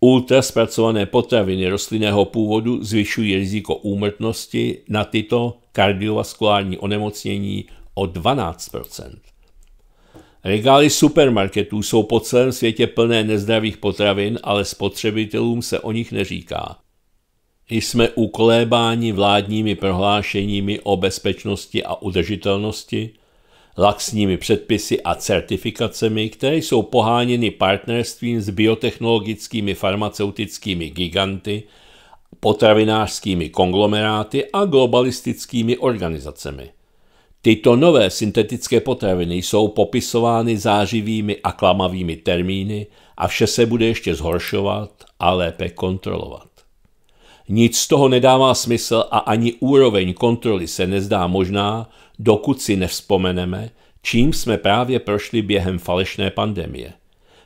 Ultraspracované potraviny rostlinného původu zvyšují riziko úmrtnosti na tyto kardiovaskulární onemocnění o 12 Regály supermarketů jsou po celém světě plné nezdravých potravin, ale spotřebitelům se o nich neříká jsme ukolébáni vládními prohlášeními o bezpečnosti a udržitelnosti, laxními předpisy a certifikacemi, které jsou poháněny partnerstvím s biotechnologickými farmaceutickými giganty, potravinářskými konglomeráty a globalistickými organizacemi. Tyto nové syntetické potraviny jsou popisovány zářivými a klamavými termíny a vše se bude ještě zhoršovat a lépe kontrolovat. Nic z toho nedává smysl a ani úroveň kontroly se nezdá možná, dokud si nevzpomeneme, čím jsme právě prošli během falešné pandemie.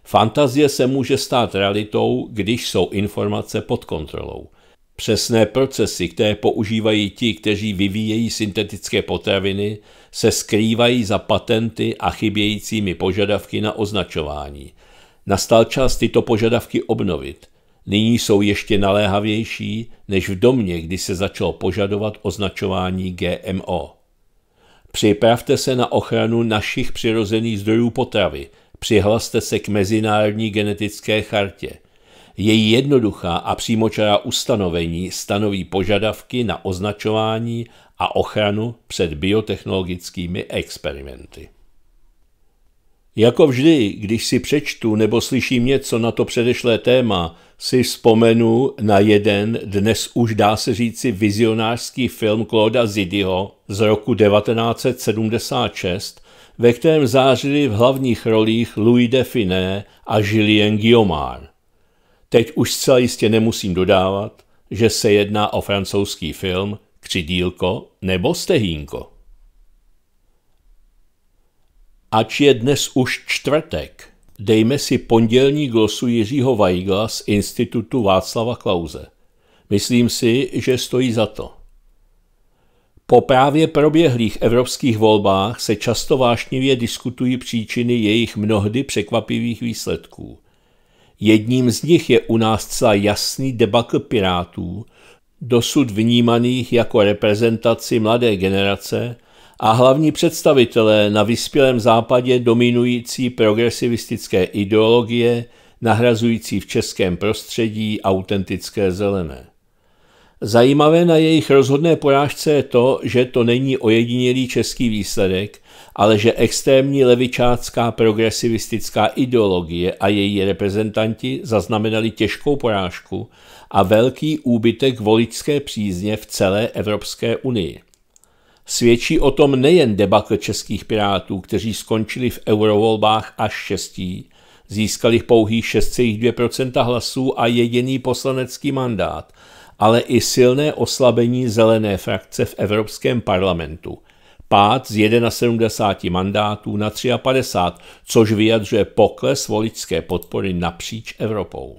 Fantazie se může stát realitou, když jsou informace pod kontrolou. Přesné procesy, které používají ti, kteří vyvíjejí syntetické potraviny, se skrývají za patenty a chybějícími požadavky na označování. Nastal čas tyto požadavky obnovit – nyní jsou ještě naléhavější než v domě, kdy se začalo požadovat označování GMO. Připravte se na ochranu našich přirozených zdrojů potravy, přihlaste se k Mezinárodní genetické chartě. Její jednoduchá a přímočará ustanovení stanoví požadavky na označování a ochranu před biotechnologickými experimenty. Jako vždy, když si přečtu nebo slyším něco na to předešlé téma, si vzpomenu na jeden, dnes už dá se říci vizionářský film Clauda Zidyho z roku 1976, ve kterém zářili v hlavních rolích Louis de Finé a Julien Guillomard. Teď už zcela jistě nemusím dodávat, že se jedná o francouzský film Křidílko nebo Stehínko. Ač je dnes už čtvrtek, dejme si pondělní glosu Jiřího Vajgla z Institutu Václava Klauze. Myslím si, že stojí za to. Po právě proběhlých evropských volbách se často vášnivě diskutují příčiny jejich mnohdy překvapivých výsledků. Jedním z nich je u nás celá jasný debakl Pirátů, dosud vnímaných jako reprezentaci mladé generace – a hlavní představitelé na vyspělém západě dominující progresivistické ideologie, nahrazující v českém prostředí autentické zelené. Zajímavé na jejich rozhodné porážce je to, že to není ojedinělý český výsledek, ale že extrémní levičácká progresivistická ideologie a její reprezentanti zaznamenali těžkou porážku a velký úbytek voličské přízně v celé Evropské unii. Svědčí o tom nejen debakl českých pirátů, kteří skončili v eurovolbách až šestí, získali pouhých 6,2 hlasů a jediný poslanecký mandát, ale i silné oslabení zelené frakce v Evropském parlamentu. Pád z 71 mandátů na 53, což vyjadřuje pokles voličské podpory napříč Evropou.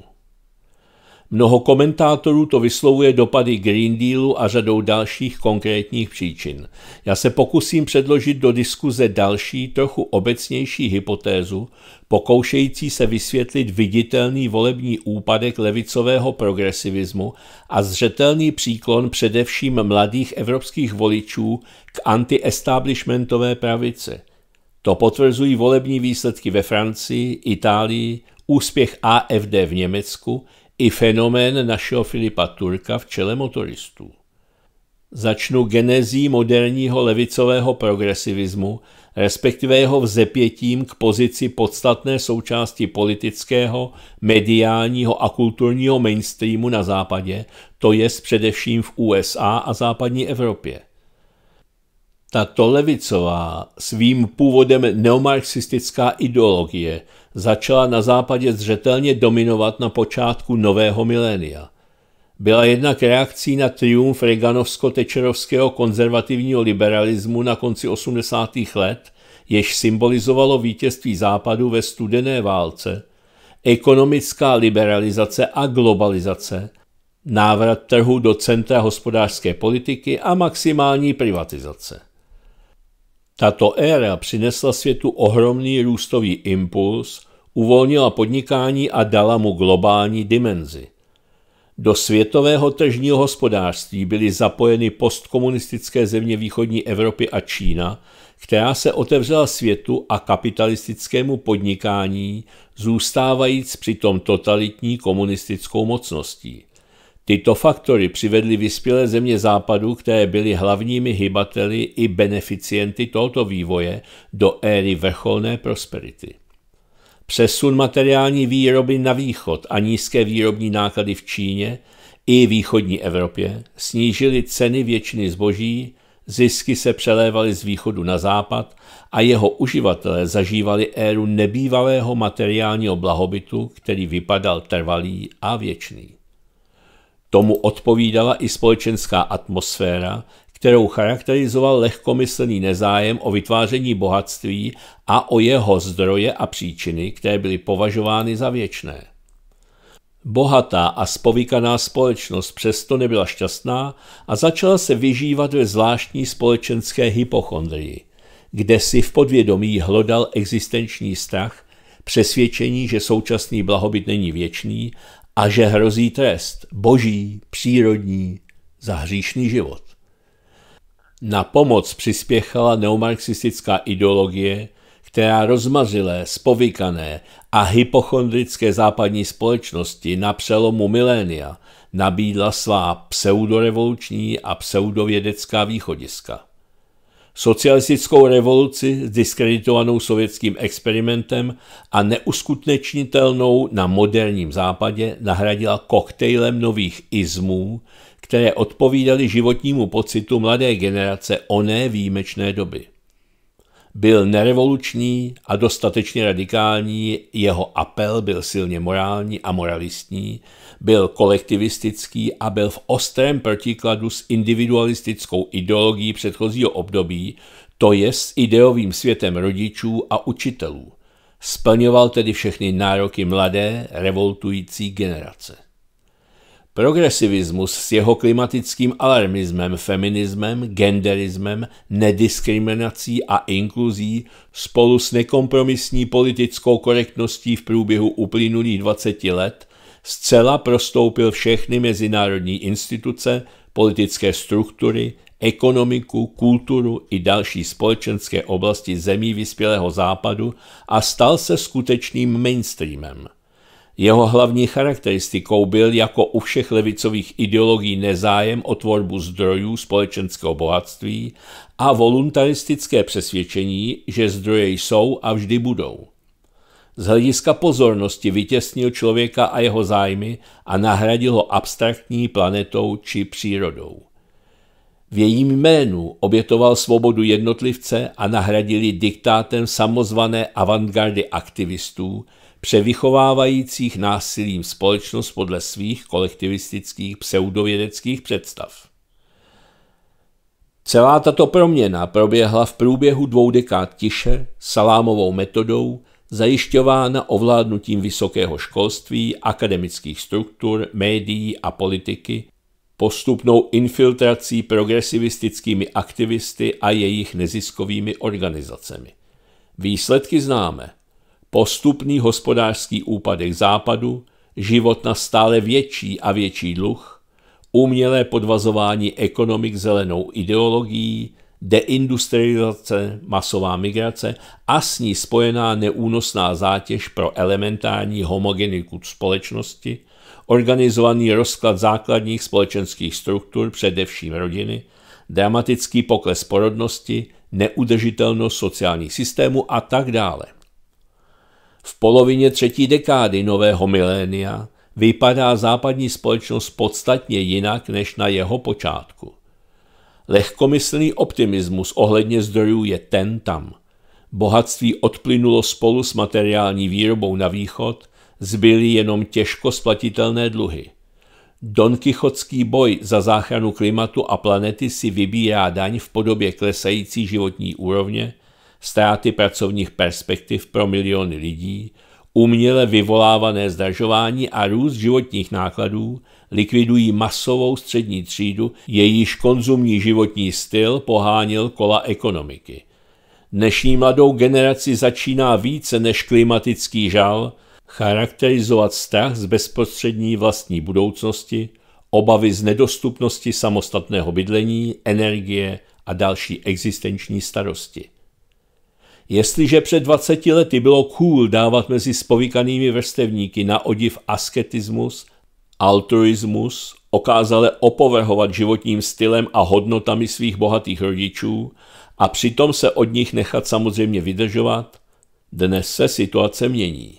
Mnoho komentátorů to vyslovuje dopady Green Dealu a řadou dalších konkrétních příčin. Já se pokusím předložit do diskuze další, trochu obecnější hypotézu, pokoušející se vysvětlit viditelný volební úpadek levicového progresivismu a zřetelný příklon především mladých evropských voličů k anti-establishmentové pravici. To potvrzují volební výsledky ve Francii, Itálii, úspěch AFD v Německu, i fenomén našeho Filipa Turka v čele motoristů. Začnu genezí moderního levicového progresivismu, respektive jeho vzepětím k pozici podstatné součásti politického, mediálního a kulturního mainstreamu na západě, to je především v USA a západní Evropě. Tato levicová, svým původem neomarxistická ideologie začala na západě zřetelně dominovat na počátku nového milénia. Byla jednak reakcí na triumf Reganovsko-Tečerovského konzervativního liberalismu na konci 80. let, jež symbolizovalo vítězství západu ve studené válce, ekonomická liberalizace a globalizace, návrat trhu do centra hospodářské politiky a maximální privatizace. Tato éra přinesla světu ohromný růstový impuls, uvolnila podnikání a dala mu globální dimenzi. Do světového tržního hospodářství byly zapojeny postkomunistické země východní Evropy a Čína, která se otevřela světu a kapitalistickému podnikání, zůstávajíc přitom totalitní komunistickou mocností. Tyto faktory přivedly vyspělé země západu, které byly hlavními hybateli i beneficienty tohoto vývoje do éry vrcholné prosperity. Přesun materiální výroby na východ a nízké výrobní náklady v Číně i východní Evropě snížily ceny většiny zboží, zisky se přelévaly z východu na západ a jeho uživatelé zažívali éru nebývalého materiálního blahobytu, který vypadal trvalý a věčný. Tomu odpovídala i společenská atmosféra, kterou charakterizoval lehkomyslný nezájem o vytváření bohatství a o jeho zdroje a příčiny, které byly považovány za věčné. Bohatá a spovykaná společnost přesto nebyla šťastná a začala se vyžívat ve zvláštní společenské hypochondrii, kde si v podvědomí hlodal existenční strach, přesvědčení, že současný blahobyt není věčný a že hrozí trest boží, přírodní, za hříšný život. Na pomoc přispěchala neomarxistická ideologie, která rozmařilé, spovykané a hypochondrické západní společnosti na přelomu milénia nabídla svá pseudorevoluční a pseudovědecká východiska socialistickou revoluci zdiskreditovanou sovětským experimentem a neuskutečnitelnou na moderním západě nahradila koktejlem nových izmů, které odpovídaly životnímu pocitu mladé generace oné výjimečné doby. Byl nerevoluční a dostatečně radikální, jeho apel byl silně morální a moralistní, byl kolektivistický a byl v ostrém protikladu s individualistickou ideologií předchozího období, to je s ideovým světem rodičů a učitelů. Splňoval tedy všechny nároky mladé, revoltující generace. Progresivismus s jeho klimatickým alarmismem, feminismem, genderismem, nediskriminací a inkluzí spolu s nekompromisní politickou korektností v průběhu uplynulých 20 let zcela prostoupil všechny mezinárodní instituce, politické struktury, ekonomiku, kulturu i další společenské oblasti zemí vyspělého západu a stal se skutečným mainstreamem. Jeho hlavní charakteristikou byl jako u všech levicových ideologií nezájem o tvorbu zdrojů společenského bohatství a voluntaristické přesvědčení, že zdroje jsou a vždy budou. Z hlediska pozornosti vytěsnil člověka a jeho zájmy a nahradil ho abstraktní planetou či přírodou. V jejím jménu obětoval svobodu jednotlivce a nahradili diktátem samozvané avantgardy aktivistů, převychovávajících násilím společnost podle svých kolektivistických pseudovědeckých představ. Celá tato proměna proběhla v průběhu dvou dekád tiše, salámovou metodou, zajišťována ovládnutím vysokého školství, akademických struktur, médií a politiky, postupnou infiltrací progresivistickými aktivisty a jejich neziskovými organizacemi. Výsledky známe. Postupný hospodářský úpadek západu, život na stále větší a větší dluh, umělé podvazování ekonomik zelenou ideologií, deindustrializace, masová migrace a s ní spojená neúnosná zátěž pro elementární homogeniku společnosti, organizovaný rozklad základních společenských struktur, především rodiny, dramatický pokles porodnosti, neudržitelnost sociálních systémů a tak dále. V polovině třetí dekády nového milénia vypadá západní společnost podstatně jinak než na jeho počátku – Lehkomyslný optimismus ohledně zdrojů je ten tam. Bohatství odplynulo spolu s materiální výrobou na východ, zbyly jenom těžko splatitelné dluhy. Don Kichotský boj za záchranu klimatu a planety si vybírá daň v podobě klesající životní úrovně, ztráty pracovních perspektiv pro miliony lidí, uměle vyvolávané zdražování a růst životních nákladů, likvidují masovou střední třídu, jejíž konzumní životní styl pohánil kola ekonomiky. Dnešní mladou generaci začíná více než klimatický žal charakterizovat strach z bezprostřední vlastní budoucnosti, obavy z nedostupnosti samostatného bydlení, energie a další existenční starosti. Jestliže před 20 lety bylo cool dávat mezi spovykanými vrstevníky na odiv asketismus Altruismus okázale opovrhovat životním stylem a hodnotami svých bohatých rodičů a přitom se od nich nechat samozřejmě vydržovat, dnes se situace mění.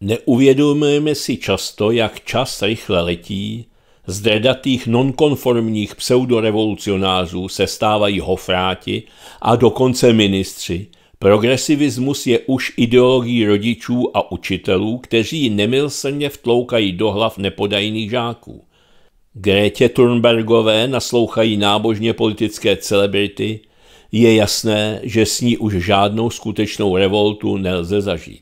Neuvědomujeme si často, jak čas rychle letí, z dredatých nonkonformních pseudorevolucionářů se stávají hofráti a dokonce ministři, Progresivismus je už ideologií rodičů a učitelů, kteří ji vtloukají do hlav nepodajných žáků. Grétě Turnbergové naslouchají nábožně politické celebrity, je jasné, že s ní už žádnou skutečnou revoltu nelze zažít.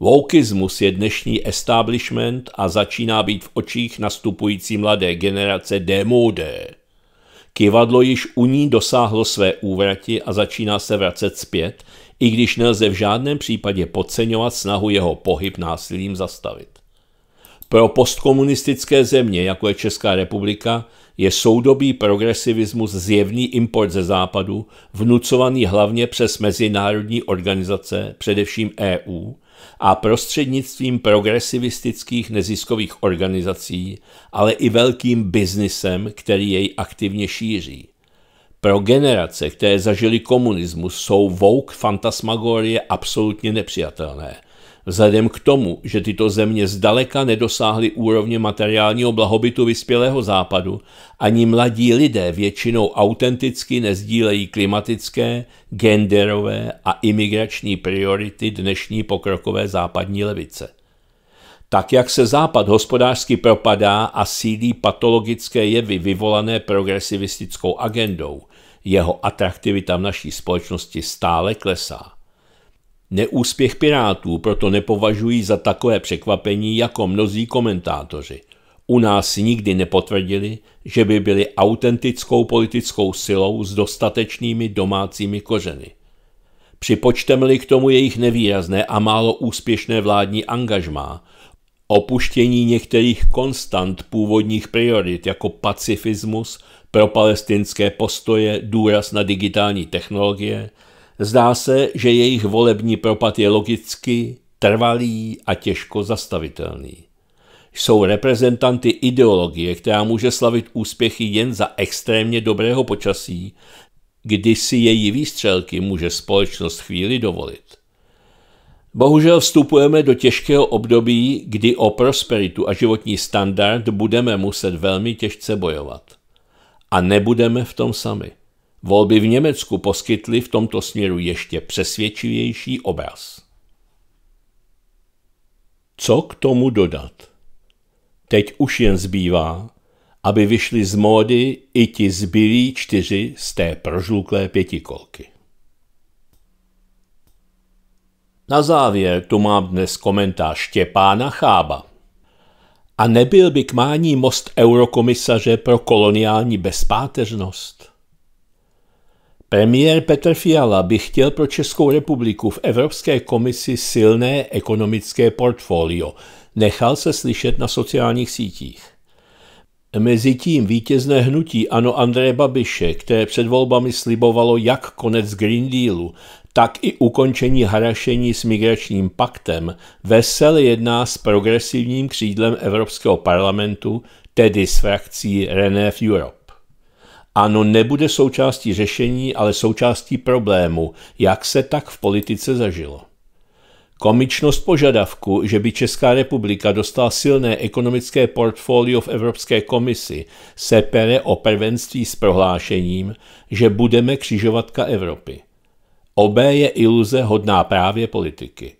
Voukismus je dnešní establishment a začíná být v očích nastupující mladé generace démodé. Kivadlo již u ní dosáhlo své úvrati a začíná se vracet zpět, i když nelze v žádném případě podceňovat snahu jeho pohyb násilím zastavit. Pro postkomunistické země, jako je Česká republika, je soudobý progresivismus zjevný import ze západu, vnucovaný hlavně přes mezinárodní organizace, především EU, a prostřednictvím progresivistických neziskových organizací, ale i velkým biznisem, který jej aktivně šíří. Pro generace, které zažili komunismus, jsou vouk fantasmagorie absolutně nepřijatelné – Vzhledem k tomu, že tyto země zdaleka nedosáhly úrovně materiálního blahobytu vyspělého západu, ani mladí lidé většinou autenticky nezdílejí klimatické, genderové a imigrační priority dnešní pokrokové západní levice. Tak, jak se západ hospodářsky propadá a sílí patologické jevy vyvolané progresivistickou agendou, jeho atraktivita v naší společnosti stále klesá. Neúspěch Pirátů proto nepovažují za takové překvapení jako mnozí komentátoři. U nás nikdy nepotvrdili, že by byli autentickou politickou silou s dostatečnými domácími kořeny. Připočteme-li k tomu jejich nevýrazné a málo úspěšné vládní angažmá, opuštění některých konstant původních priorit jako pacifismus, pro palestinské postoje, důraz na digitální technologie – zdá se, že jejich volební propad je logicky trvalý a těžko zastavitelný. Jsou reprezentanty ideologie, která může slavit úspěchy jen za extrémně dobrého počasí, kdy si její výstřelky může společnost chvíli dovolit. Bohužel vstupujeme do těžkého období, kdy o prosperitu a životní standard budeme muset velmi těžce bojovat. A nebudeme v tom sami. Volby v Německu poskytly v tomto směru ještě přesvědčivější obraz. Co k tomu dodat? Teď už jen zbývá, aby vyšli z módy i ti zbylí čtyři z té prožluklé pětikolky. Na závěr tu mám dnes komentář Štěpána Chába. A nebyl by k mání most eurokomisaře pro koloniální bezpáteřnost? Premiér Petr Fiala by chtěl pro Českou republiku v Evropské komisi silné ekonomické portfolio. Nechal se slyšet na sociálních sítích. Mezitím vítězné hnutí Ano André Babiše, které před volbami slibovalo jak konec Green Dealu, tak i ukončení harašení s migračním paktem, vesele jedná s progresivním křídlem Evropského parlamentu, tedy s frakcí René Europe. Ano, nebude součástí řešení, ale součástí problému, jak se tak v politice zažilo. Komičnost požadavku, že by Česká republika dostala silné ekonomické portfolio v Evropské komisi, se pere o prvenství s prohlášením, že budeme křižovatka Evropy. Obé je iluze hodná právě politiky.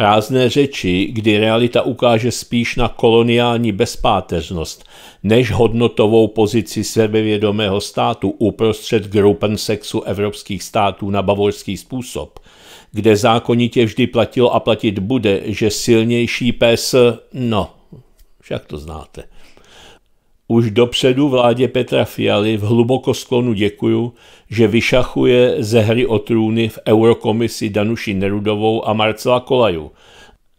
Prázdné řeči, kdy realita ukáže spíš na koloniální bezpáteřnost než hodnotovou pozici sebevědomého státu uprostřed grupen sexu evropských států na bavorský způsob, kde zákonitě vždy platilo a platit bude, že silnější pes, no, však to znáte – už dopředu vládě Petra Fialy v hlubokosklonu děkuju, že vyšachuje ze hry o trůny v Eurokomisi Danuši Nerudovou a Marcela Kolaju.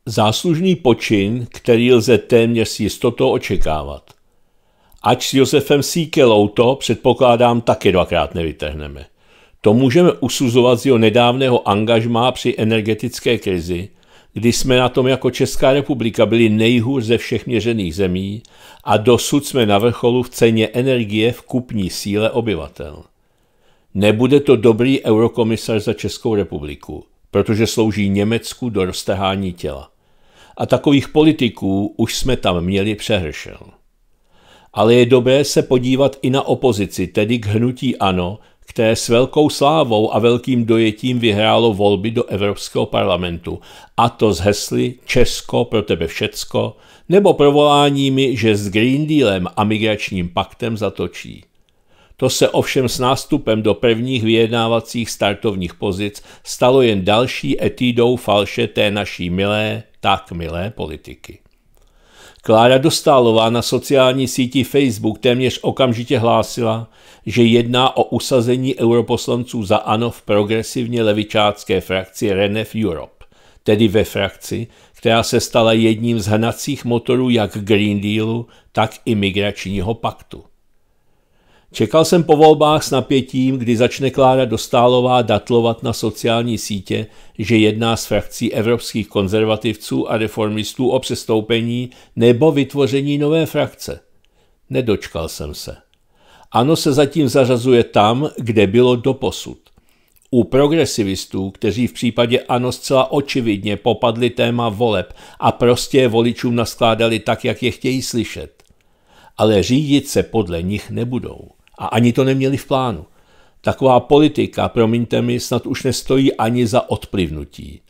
Záslužný počin, který lze téměř s jistotou očekávat. Ač s Josefem Síkelou to, předpokládám, také dvakrát nevytrhneme. To můžeme usuzovat z jeho nedávného angažmá při energetické krizi – kdy jsme na tom jako Česká republika byli nejhůř ze všech měřených zemí a dosud jsme na vrcholu v ceně energie v kupní síle obyvatel. Nebude to dobrý eurokomisař za Českou republiku, protože slouží Německu do roztehání těla. A takových politiků už jsme tam měli přehršel. Ale je dobré se podívat i na opozici, tedy k hnutí ANO, které s velkou slávou a velkým dojetím vyhrálo volby do Evropského parlamentu, a to z hesly Česko pro tebe všecko, nebo provoláními, že s Green Dealem a migračním paktem zatočí. To se ovšem s nástupem do prvních vyjednávacích startovních pozic stalo jen další etídou falše té naší milé, tak milé politiky. Klára Dostálová na sociální síti Facebook téměř okamžitě hlásila, že jedná o usazení europoslanců za ANO v progresivně levičácké frakci Renew Europe, tedy ve frakci, která se stala jedním z hnacích motorů jak Green Dealu, tak i migračního paktu. Čekal jsem po volbách s napětím, kdy začne Klára Dostálová datlovat na sociální sítě, že jedná s frakcí evropských konzervativců a reformistů o přestoupení nebo vytvoření nové frakce. Nedočkal jsem se. Ano se zatím zařazuje tam, kde bylo doposud. U progresivistů, kteří v případě ANO zcela očividně popadli téma voleb a prostě je voličům naskládali tak, jak je chtějí slyšet. Ale řídit se podle nich nebudou a ani to neměli v plánu. Taková politika, promiňte mi, snad už nestojí ani za odplivnutí.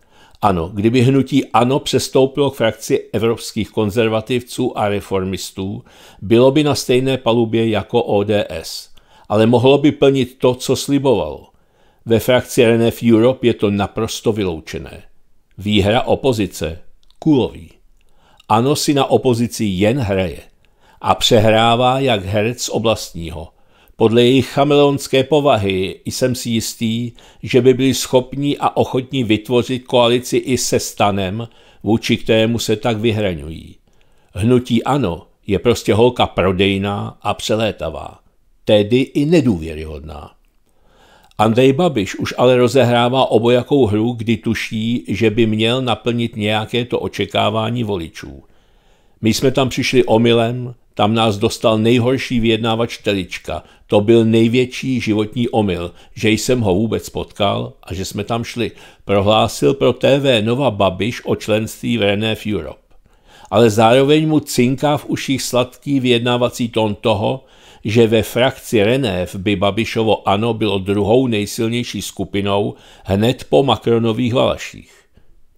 Ano, kdyby hnutí ANO přestoupilo k frakci evropských konzervativců a reformistů, bylo by na stejné palubě jako ODS, ale mohlo by plnit to, co slibovalo. Ve frakci RNF Europe je to naprosto vyloučené. Výhra opozice. Kulový. Ano si na opozici jen hraje. A přehrává jak herec oblastního – podle jejich chameleonské povahy jsem si jistý, že by byli schopní a ochotní vytvořit koalici i se stanem, vůči kterému se tak vyhraňují. Hnutí ano je prostě holka prodejná a přelétavá, tedy i nedůvěryhodná. Andrej Babiš už ale rozehrává obojakou hru, kdy tuší, že by měl naplnit nějaké to očekávání voličů. My jsme tam přišli omylem, tam nás dostal nejhorší vyjednávač Telička. To byl největší životní omyl, že jsem ho vůbec potkal a že jsme tam šli, prohlásil pro TV Nova Babiš o členství v René Europe. Ale zároveň mu cinká v uších sladký vyjednávací tón toho, že ve frakci Renév by Babišovo ANO bylo druhou nejsilnější skupinou hned po Macronových Valaších.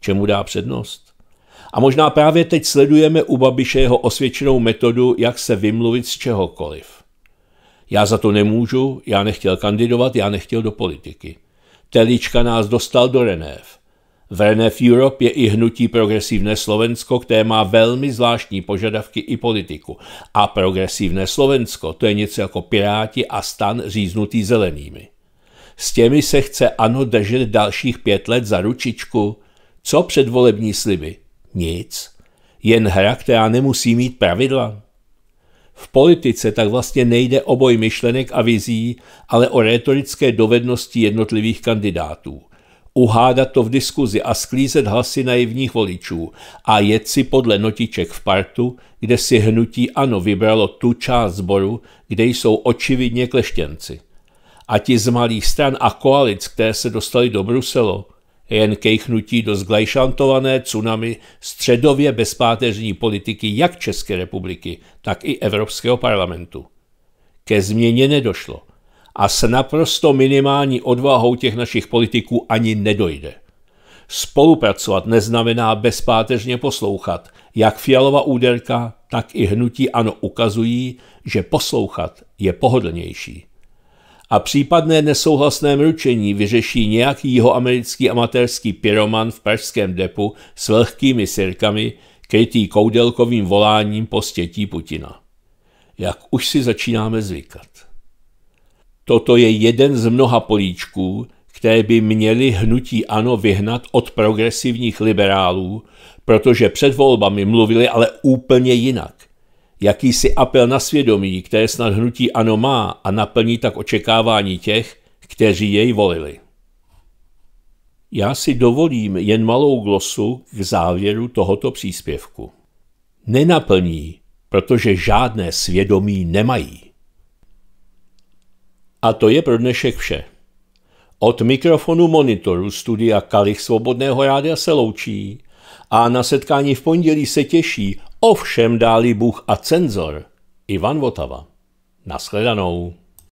Čemu dá přednost? A možná právě teď sledujeme u Babiše jeho osvědčenou metodu, jak se vymluvit z čehokoliv. Já za to nemůžu, já nechtěl kandidovat, já nechtěl do politiky. Telička nás dostal do Renév. V Renév Europe je i hnutí progresivné Slovensko, které má velmi zvláštní požadavky i politiku. A progresivné Slovensko, to je něco jako piráti a stan říznutý zelenými. S těmi se chce ano držet dalších pět let za ručičku. Co předvolební sliby? Nic. Jen hra, která nemusí mít pravidla. V politice tak vlastně nejde o boj myšlenek a vizí, ale o retorické dovednosti jednotlivých kandidátů. Uhádat to v diskuzi a sklízet hlasy naivních voličů a jet si podle notiček v partu, kde si hnutí ano vybralo tu část sboru, kde jsou očividně kleštěnci. A ti z malých stran a koalic, které se dostali do Bruselu, jen kejchnutí do zglajšantované tsunami středově bezpáteřní politiky jak České republiky, tak i Evropského parlamentu. Ke změně nedošlo a s naprosto minimální odvahou těch našich politiků ani nedojde. Spolupracovat neznamená bezpáteřně poslouchat. Jak fialová úderka, tak i hnutí ano ukazují, že poslouchat je pohodlnější a případné nesouhlasné mručení vyřeší nějaký jihoamerický amatérský pyroman v pražském depu s vlhkými sirkami, krytý koudelkovým voláním po stětí Putina. Jak už si začínáme zvykat. Toto je jeden z mnoha políčků, které by měly hnutí ANO vyhnat od progresivních liberálů, protože před volbami mluvili ale úplně jinak jakýsi apel na svědomí, které snad hnutí ano má a naplní tak očekávání těch, kteří jej volili. Já si dovolím jen malou glosu k závěru tohoto příspěvku. Nenaplní, protože žádné svědomí nemají. A to je pro dnešek vše. Od mikrofonu monitoru studia Kalich Svobodného rádia se loučí a na setkání v pondělí se těší Ovšem dálí Bůh a cenzor Ivan Votava. Naschledanou.